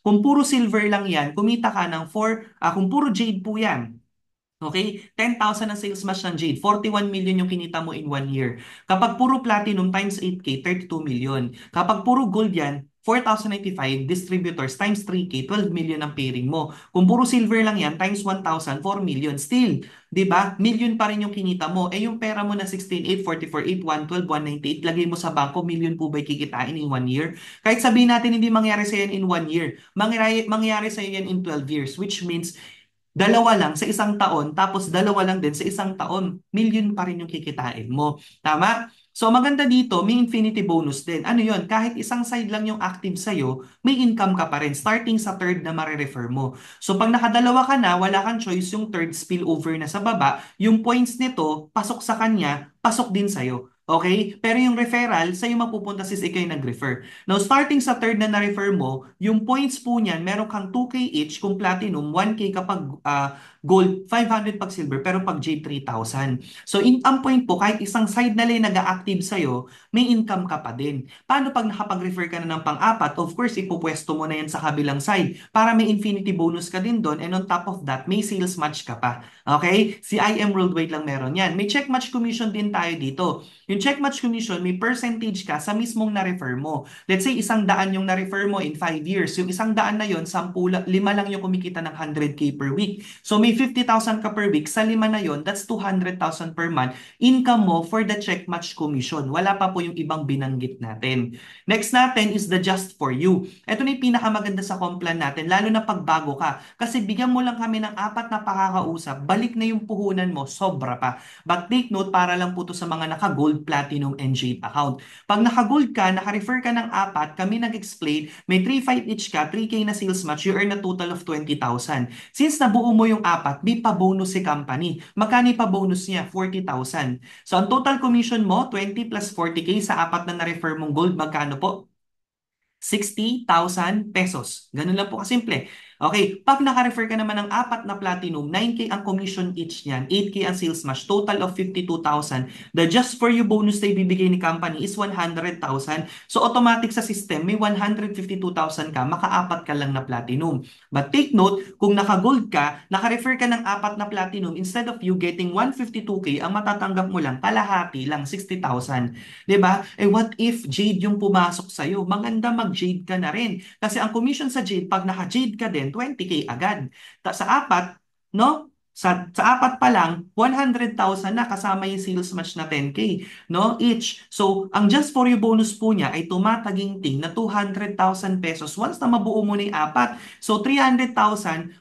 Kung puro silver lang yan, kumita ka ng 4, uh, ah, kung puro jade po yan, Okay? 10,000 ang sales match ng Jade. 41 million yung kinita mo in one year. Kapag puro platinum times 8K, 32 million. Kapag puro gold yan, 4,095 distributors times 3K, 12 million ang pairing mo. Kung puro silver lang yan, times 1,000, 4 million. Still, di ba? Million pa rin yung kinita mo. Eh yung pera mo na 16,8, 44,8, lagay mo sa bangko, million po ba'y kikitain in one year? Kahit sabihin natin hindi mangyari sa yan in one year, mangyari, mangyari sa yan in 12 years, which means Dalawa lang sa isang taon, tapos dalawa lang din sa isang taon. Million pa rin yung kikitain mo. Tama? So maganda dito, may infinity bonus din. Ano yon Kahit isang side lang yung active sa'yo, may income ka pa rin starting sa third na marerefer mo. So pag nakadalawa ka na, wala kang choice yung third spillover na sa baba, yung points nito, pasok sa kanya, pasok din sa'yo. Okay? Pero yung referral, sa'yo mapupunta sis ikay yung nag-refer. Now, starting sa third na na-refer mo, yung points po niyan, meron kang 2K each kung platinum, 1K kapag uh, gold, 500 pag silver, pero pag jade, 3,000. So, in ang point po, kahit isang side na lane nag-active sa'yo, may income ka pa din. Paano pag nakapag-refer ka na ng pang-apat? Of course, ipopwesto mo na yan sa kabilang side para may infinity bonus ka din doon and on top of that, may sales match ka pa. Okay? Si IM Worldwide lang meron yan. May check match commission din tayo dito. Yun yung check match commission, may percentage ka sa mismong na-refer mo. Let's say, isang daan yung na-refer mo in 5 years. Yung isang daan na yun, sampu, lima lang yung kumikita ng 100k per week. So may 50,000 ka per week. Sa lima na yun, that's 200,000 per month. Income mo for the check match commission. Wala pa po yung ibang binanggit natin. Next natin is the just for you. Ito na yung pinakamaganda sa complan natin, lalo na pagbago ka. Kasi bigyan mo lang kami ng apat na pakakausap, balik na yung puhunan mo, sobra pa. But take note, para lang po to sa mga naka-gold, platinum, and jade account. Pag naka-gold ka, naka-refer ka ng apat, kami nag-explain, may 3 fight each ka, 3K na sales match, you earn a total of 20,000. Since nabuo mo yung apat, may pa-bonus si company. Magkano pa bonus niya? 40,000. So ang total commission mo, 20 plus 40K sa apat na na-refer mong gold, magkano po? 60,000 pesos. Ganun lang po kasimple. Okay, pag naka-refer ka naman ng apat na platinum, 9K ang commission each niyan, 8K ang sales match, total of 52,000. The just for you bonus na ibibigay ni company is 100,000. So automatic sa system, may 152,000 ka, maka makaapat ka lang na platinum. But take note, kung naka-gold ka, naka-refer ka ng apat na platinum, instead of you getting 152K, ang matatanggap mo lang, kalahati lang, 60,000. ba? Diba? Eh what if Jade yung pumasok sa'yo? Maganda mag-Jade ka na rin. Kasi ang commission sa Jade, pag naka-Jade ka din, natin, 20K agad. Ta sa apat, no? Sa, sa apat pa lang, 100,000 na kasama yung sales match na 10K, no? Each. So, ang just for you bonus po niya ay tumataginting na 200,000 pesos once na mabuo mo na yung apat. So, 300,000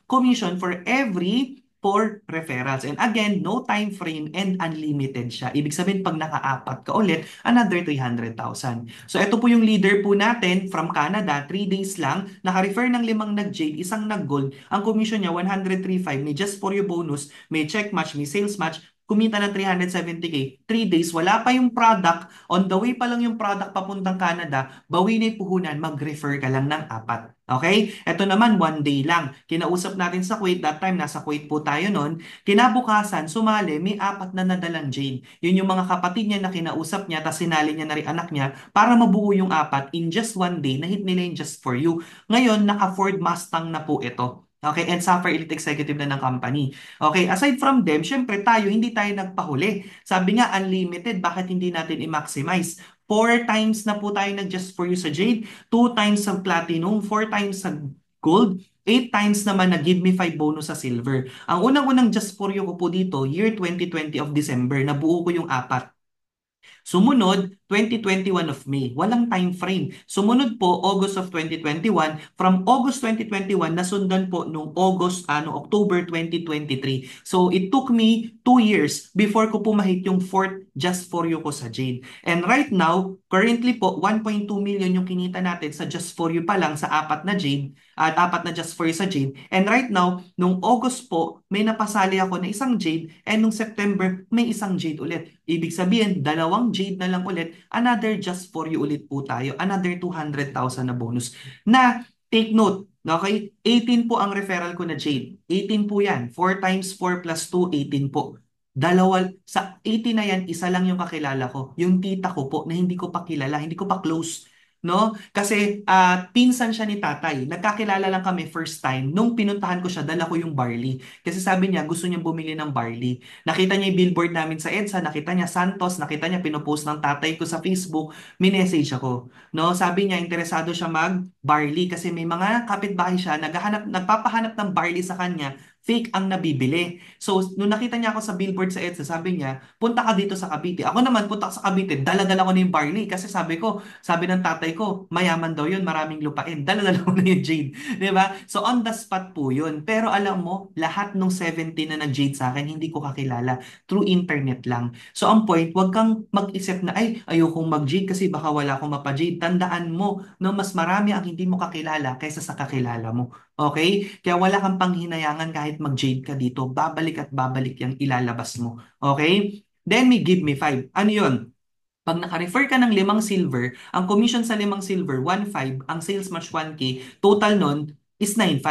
commission for every for referrals. And again, no time frame and unlimited siya. Ibig sabihin, pag nakaapat ka ulit, another 300,000. So ito po yung leader po natin from Canada, 3 days lang, naka-refer ng limang nag-jade, isang nag-gold. Ang commission niya, 103.5, may just for you bonus, may check match, may sales match, kumita ng 370k, 3 days, wala pa yung product, on the way pa lang yung product papuntang Canada, bawi na puhunan, mag-refer ka lang ng apat. Okay? Ito naman, one day lang. Kinausap natin sa Kuwait, that time nasa Kuwait po tayo noon. Kinabukasan, sumali, may apat na nadalang Jane. Yun yung mga kapatid niya na kinausap niya, tapos sinali niya na rin anak niya para mabuo yung apat in just one day, na-hit nila yung just for you. Ngayon, naka-Ford Mustang na po ito. Okay, and suffer elite executive na ng company. Okay, aside from them, syempre tayo, hindi tayo nagpahuli. Sabi nga, unlimited, bakit hindi natin i-maximize? Four times na po tayo nag-just for you sa Jade, two times sa Platinum, four times sa Gold, eight times naman na give me five bonus sa Silver. Ang unang-unang just for you ko po dito, year 2020 of December, nabuo ko yung apat. Sumunod, 2021 of May. Walang time frame. Sumunod po, August of 2021. From August 2021, nasundan po nung August, ano, October 2023. So, it took me 2 years before ko pumahit yung fourth Just For You ko sa Jane. And right now, currently po, 1.2 million yung kinita natin sa Just For You pa lang sa apat na Jane at apat na just for sa Jade. And right now, nung August po, may napasali ako na isang Jade and nung September, may isang Jade ulit. Ibig sabihin, dalawang Jade na lang ulit, another just for you ulit po tayo, another 200,000 na bonus. Na, take note, Okay? 18 po ang referral ko na Jade. 18 po yan. 4 times 4 plus 2, 18 po. Dalawa, sa 18 na yan, isa lang yung kakilala ko. Yung tita ko po na hindi ko pa kilala, hindi ko pa close no? Kasi uh, pinsan siya ni tatay. Nagkakilala lang kami first time. Nung pinuntahan ko siya, dala ko yung barley. Kasi sabi niya, gusto niya bumili ng barley. Nakita niya yung billboard namin sa EDSA, nakita niya Santos, nakita niya pinopost ng tatay ko sa Facebook, minessage ako. No? Sabi niya, interesado siya mag-barley kasi may mga kapitbahay siya, naghahanap, nagpapahanap ng barley sa kanya fake ang nabibili. So, nung nakita niya ako sa billboard sa EDSA, sabi niya, punta ka dito sa Cavite. Ako naman, punta sa Cavite. daladala ko na yung barley. Kasi sabi ko, sabi ng tatay ko, mayaman daw yun, maraming lupain. Daladala dala ko na yung jade. ba? Diba? So, on the spot po yun. Pero alam mo, lahat nung 17 na nag-jade sa akin, hindi ko kakilala. Through internet lang. So, ang point, huwag kang mag-isip na, ay, ayokong mag-jade kasi baka wala akong mapajade. Tandaan mo, no, mas marami ang hindi mo kakilala kaysa sa kakilala mo. Okay? Kaya wala kang panghinayangan kahit mag-jade ka dito. Babalik at babalik yung ilalabas mo. Okay? Then may give me 5. Ano yun? Pag naka-refer ka ng limang silver, ang commission sa limang silver, 1.5, ang sales match 1K, total nun is 9.5.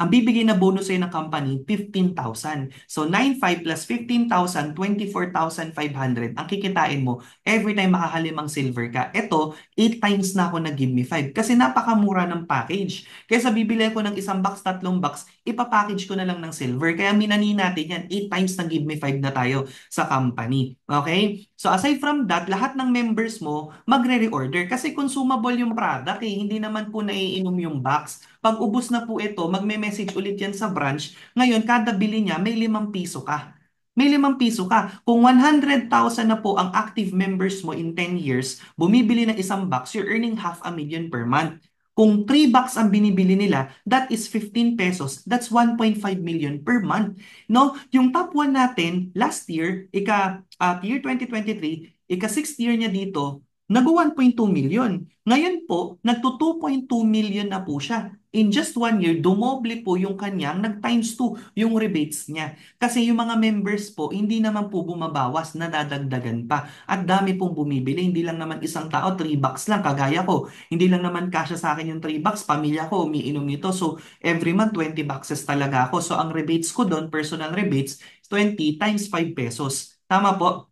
Ang bibigay na bonus sa'yo ng company, 15,000. So 9,500 plus 15,000, 24,500 ang kikitain mo every time makakalimang silver ka. Ito, 8 times na ako na give me 5 kasi napakamura ng package. Kaysa bibili ko ng isang box, tatlong box, ipapackage ko na lang ng silver. Kaya minanin natin yan, 8 times na give me 5 na tayo sa company. Okay? So aside from that, lahat ng members mo magre-reorder kasi consumable yung product eh. Hindi naman po naiinom yung box. Pag ubos na po ito, magme-message ulit yan sa branch. Ngayon, kada bili niya, may limang piso ka. May limang piso ka. Kung 100,000 na po ang active members mo in 10 years, bumibili ng isang box, you're earning half a million per month. Kung 3 bucks ang binibili nila, that is 15 pesos. That's 1.5 million per month. No? Yung top 1 natin, last year, ika, uh, year 2023, ika 6th year niya dito, nag 1.2 million. Ngayon po, nagto 2.2 million na po siya in just one year, dumoble po yung kanyang nag-times 2 yung rebates niya. Kasi yung mga members po, hindi naman po bumabawas, nadadagdagan pa. At dami pong bumibili, hindi lang naman isang tao, 3 bucks lang, kagaya ko. Hindi lang naman kasya sa akin yung 3 bucks, pamilya ko, umiinom nito. So, every month, 20 boxes talaga ako. So, ang rebates ko doon, personal rebates, 20 times 5 pesos. Tama po?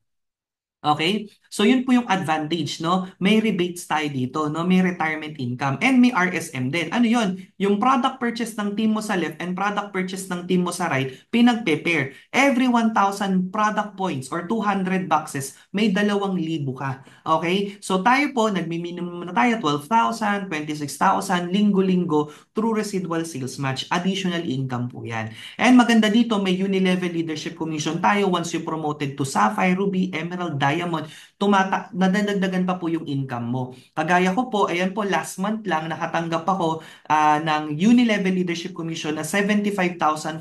Okay? So yun po yung advantage, no? May rebates tayo dito, no? May retirement income and may RSM din. Ano yun? Yung product purchase ng team mo sa left and product purchase ng team mo sa right, pinagpe-pair. Every 1,000 product points or 200 boxes, may dalawang libo ka. Okay? So tayo po, nagmi-minimum na tayo 12,000, 26,000 linggo-linggo through residual sales match. Additional income po yan. And maganda dito, may unilevel leadership commission tayo once you promoted to Sapphire, Ruby, Emerald, Diamond tumata nadadagdagan pa po yung income mo. Kagaya ko po, ayan po, last month lang nakatanggap ako uh, ng Unilevel Leadership Commission na 75,593.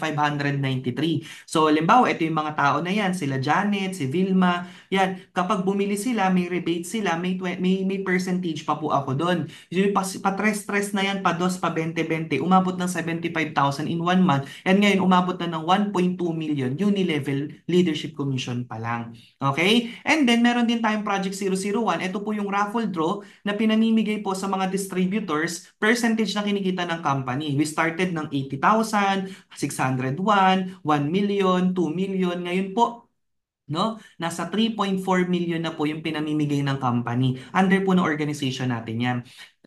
So, halimbawa, ito yung mga tao na yan, sila Janet, si Vilma, yan. Kapag bumili sila, may rebate sila, may, may, may percentage pa po ako doon. Yung pa-stress-stress na yan, pa-dos, pa-20-20, umabot ng 75,000 in one month. And ngayon, umabot na ng 1.2 million Unilevel Leadership Commission pa lang. Okay? And then, meron din tayong Project 001, ito po yung raffle draw na pinamimigay po sa mga distributors percentage na kinikita ng company. We started ng 80,000, 601, 1 million, 2 million. Ngayon po, no? Nasa 3.4 million na po yung pinamimigay ng company. Under po ng organization natin 'yan.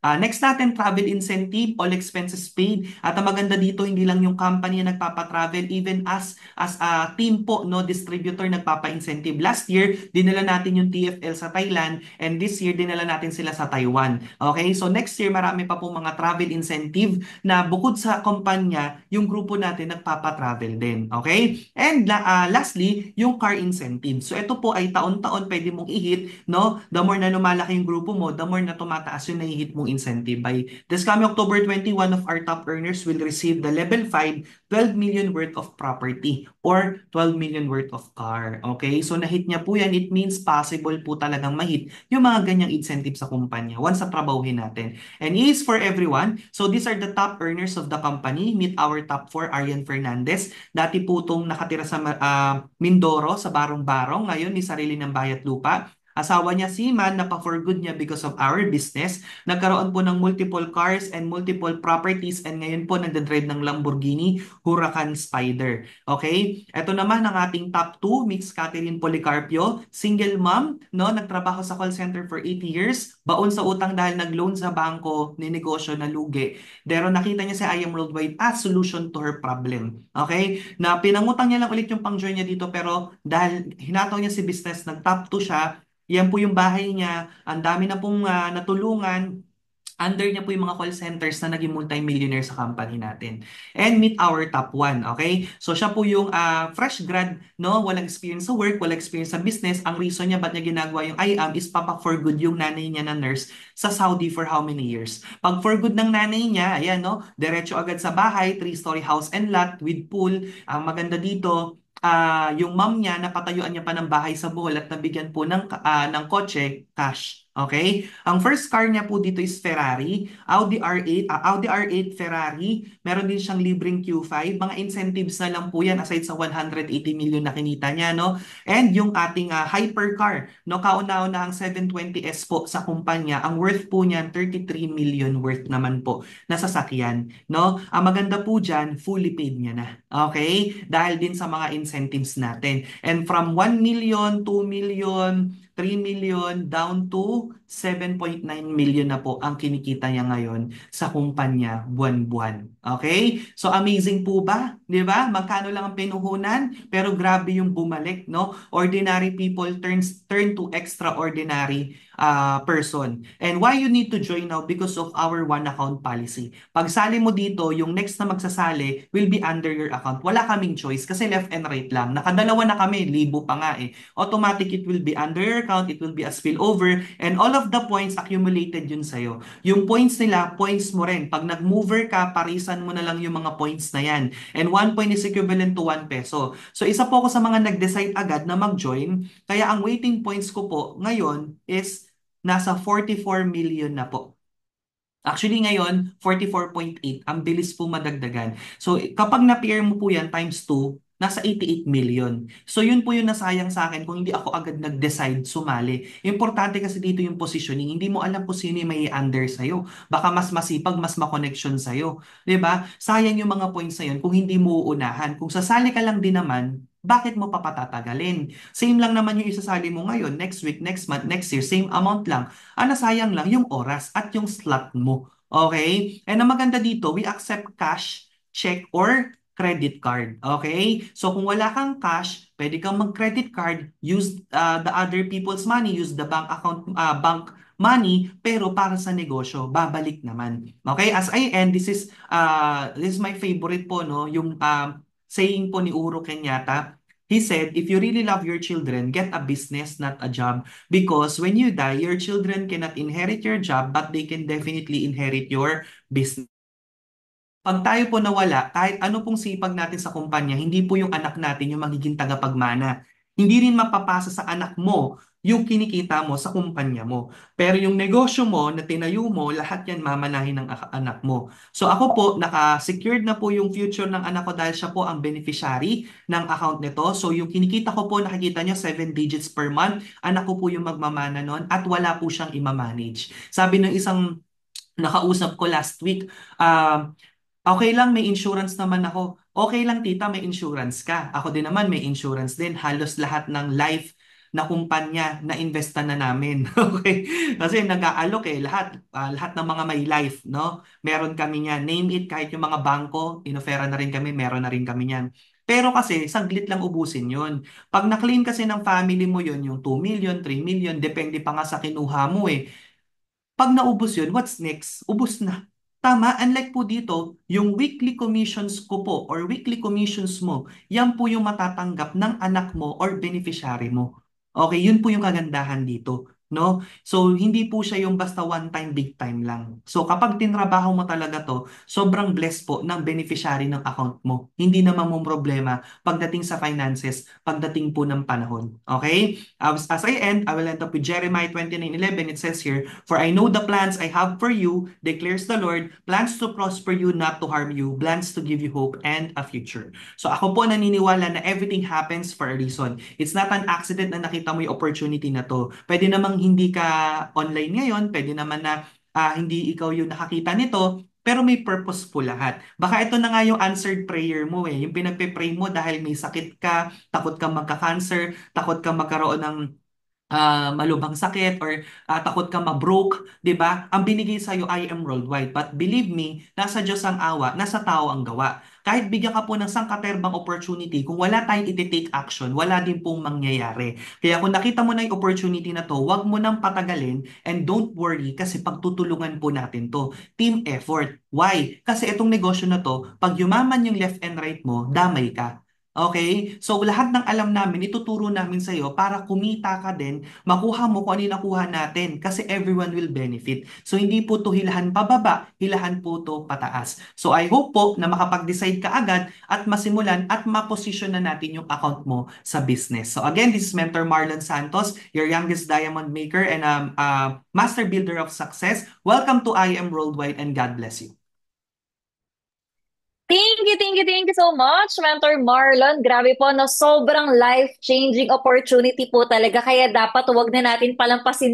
Uh, next natin, travel incentive, all expenses paid. At ang maganda dito, hindi lang yung company na nagpapatravel, even as as a team po, no, distributor nagpapa-incentive. Last year, dinala natin yung TFL sa Thailand and this year, dinala natin sila sa Taiwan. Okay, so next year, marami pa po mga travel incentive na bukod sa kumpanya, yung grupo natin nagpapatravel din. Okay? And uh, lastly, yung car incentive. So ito po ay taon-taon pwede mong i-hit, no? The more na lumalaki yung grupo mo, the more na tumataas yung nai mong incentive by this coming October 21 of our top earners will receive the level 5 12 million worth of property or 12 million worth of car. Okay? So nahit niya po yan. It means possible po talagang mahit yung mga ganyang incentive sa kumpanya once trabawhin natin. And E is for everyone. So these are the top earners of the company. Meet our top 4, Arian Fernandez. Dati po itong nakatira sa uh, Mindoro, sa Barong-Barong. Ngayon, may sarili ng bayat lupa. Asawa niya si Man, napa-for good niya because of our business. Nagkaroon po ng multiple cars and multiple properties and ngayon po nagdadrive ng Lamborghini Huracan Spider. Okay? Ito naman ang ating top 2, Mix Catherine Policarpio, single mom, no? Nagtrabaho sa call center for 8 years, baon sa utang dahil nag-loan sa bangko ni negosyo na lugi. Pero nakita niya si I Am Worldwide as solution to her problem. Okay? Na pinangutang niya lang ulit yung pang-join niya dito pero dahil hinataw niya si business, nag-top 2 siya, yan po yung bahay niya. Ang dami na pong ah, natulungan. Under niya po yung mga call centers na naging multi-millionaire sa company natin. And meet our top one, okay? So siya po yung ah, fresh grad, no? Walang experience sa work, walang experience sa business. Ang reason niya ba't niya ginagawa yung I am is papa for good yung nanay niya na nurse sa Saudi for how many years. Pag for good ng nanay niya, ayan, no? Diretso agad sa bahay, three-story house and lot with pool. Ang maganda dito, uh, yung mom niya, napatayuan niya pa ng bahay sa Bohol at nabigyan po ng, uh, ng kotse, cash. Okay? Ang first car niya po dito is Ferrari, Audi R8, uh, ah, Audi R8 Ferrari, meron din siyang libreng Q5, mga incentives na lang po 'yan aside sa 180 million na kinita niya, no? And yung ating uh, hypercar, no, kauna-una ang 720S po sa kumpanya, ang worth po niyan 33 million worth naman po na sasakyan, no? Ang maganda po diyan, fully paid niya na. Okay? Dahil din sa mga incentives natin. And from 1 million, 2 million, 3 million down to 7.9 million na po ang kinikita niya ngayon sa kumpanya buwan-buwan. Okay? So amazing po ba? 'Di ba? Magkano lang ang pinuhunan pero grabe yung bumalik, no? Ordinary people turns turn to extraordinary uh, person. And why you need to join now? Because of our one account policy. Pag sali mo dito, yung next na magsasali will be under your account. Wala kaming choice kasi left and right lang. Nakadalawa na kami, libo pa nga eh. Automatic it will be under your account, it will be a spillover, and all of the points accumulated yun sa'yo. Yung points nila, points mo rin. Pag nag-mover ka, parisan mo na lang yung mga points na yan. And one point is equivalent to 1 peso. So isa po ako sa mga nag-decide agad na mag-join. Kaya ang waiting points ko po ngayon is nasa 44 million na po. Actually ngayon, 44.8. Ang bilis po madagdagan. So kapag na-pair mo po yan times 2, nasa 88 million. So yun po yung nasayang sa akin kung hindi ako agad nag-decide sumali. Importante kasi dito yung positioning. Hindi mo alam po sino may under sa'yo. Baka mas masipag, mas makonnection sa'yo. ba? Diba? Sayang yung mga points na yun kung hindi mo uunahan. Kung sasali ka lang din naman, bakit mo papatatagalin? Same lang naman yung isasali mo ngayon, next week, next month, next year, same amount lang. Ang nasayang lang yung oras at yung slot mo. Okay? And ang maganda dito, we accept cash, check, or credit card. Okay? So kung wala kang cash, pwede kang mag-credit card, use uh, the other people's money, use the bank account, uh, bank money, pero para sa negosyo, babalik naman. Okay? As I end, this is, uh, this is my favorite po, no? Yung uh, saying po ni Uro Kenyatta, he said, if you really love your children, get a business, not a job. Because when you die, your children cannot inherit your job, but they can definitely inherit your business. Pag tayo po nawala, kahit ano pong sipag natin sa kumpanya, hindi po yung anak natin yung magiging tagapagmana. Hindi rin mapapasa sa anak mo yung kinikita mo sa kumpanya mo. Pero yung negosyo mo na tinayo mo, lahat yan mamanahin ng anak mo. So ako po, naka-secured na po yung future ng anak ko dahil siya po ang beneficiary ng account nito. So yung kinikita ko po, nakikita niyo 7 digits per month. Anak ko po yung magmamana nun at wala po siyang imamanage. Sabi ng isang nakausap ko last week, uh, okay lang, may insurance naman ako. Okay lang tita, may insurance ka. Ako din naman, may insurance din. Halos lahat ng life na kumpanya na investa na namin. okay? Kasi nag-aalok eh lahat uh, lahat ng mga may life, no? Meron kami niyan. Name it kahit yung mga bangko, inofera na rin kami, meron na rin kami niyan. Pero kasi, saglit lang ubusin yon Pag na-claim kasi ng family mo yon yung 2 million, 3 million, depende pa nga sa kinuha mo eh. Pag naubos yon what's next? Ubus na. Tama, unlike po dito, yung weekly commissions ko po or weekly commissions mo, yan po yung matatanggap ng anak mo or beneficiary mo. Okay, yun po yung kagandahan dito. No? So, hindi po siya yung basta one time, big time lang. So, kapag tinrabaho mo talaga to, sobrang blessed po ng beneficiary ng account mo. Hindi na mo problema pagdating sa finances, pagdating po ng panahon. Okay? As, um, as I end, I will end up with Jeremiah 29.11. It says here, For I know the plans I have for you, declares the Lord, plans to prosper you, not to harm you, plans to give you hope and a future. So, ako po naniniwala na everything happens for a reason. It's not an accident na nakita mo yung opportunity na to. Pwede namang hindi ka online ngayon, pwede naman na uh, hindi ikaw yung nakakita nito, pero may purpose po lahat. Baka ito na nga yung answered prayer mo eh. Yung pinagpe-pray mo dahil may sakit ka, takot ka magka-cancer, takot ka magkaroon ng uh, malubhang sakit or uh, takot ka ma-broke, 'di ba? Ang binigay sa iyo I am worldwide. But believe me, nasa Diyos ang awa, nasa tao ang gawa. Kahit bigyan ka po ng sangkaterbang opportunity, kung wala tayong iti-take action, wala din pong mangyayari. Kaya kung nakita mo na yung opportunity na to, wag mo nang patagalin and don't worry kasi pagtutulungan po natin to. Team effort. Why? Kasi itong negosyo na to, pag yumaman yung left and right mo, damay ka. Okay? So lahat ng alam namin, ituturo namin sa'yo para kumita ka din, makuha mo kung ano yung nakuha natin kasi everyone will benefit. So hindi po to hilahan pababa, hilahan po to pataas. So I hope po na makapag-decide ka agad at masimulan at maposisyon na natin yung account mo sa business. So again, this is Mentor Marlon Santos, your youngest diamond maker and um, uh, master builder of success. Welcome to IM Worldwide and God bless you. Thank you, thank you, thank you so much, Mentor Marlon. Grabe po, no, sobrang life-changing opportunity po talaga. Kaya dapat huwag na natin palampasin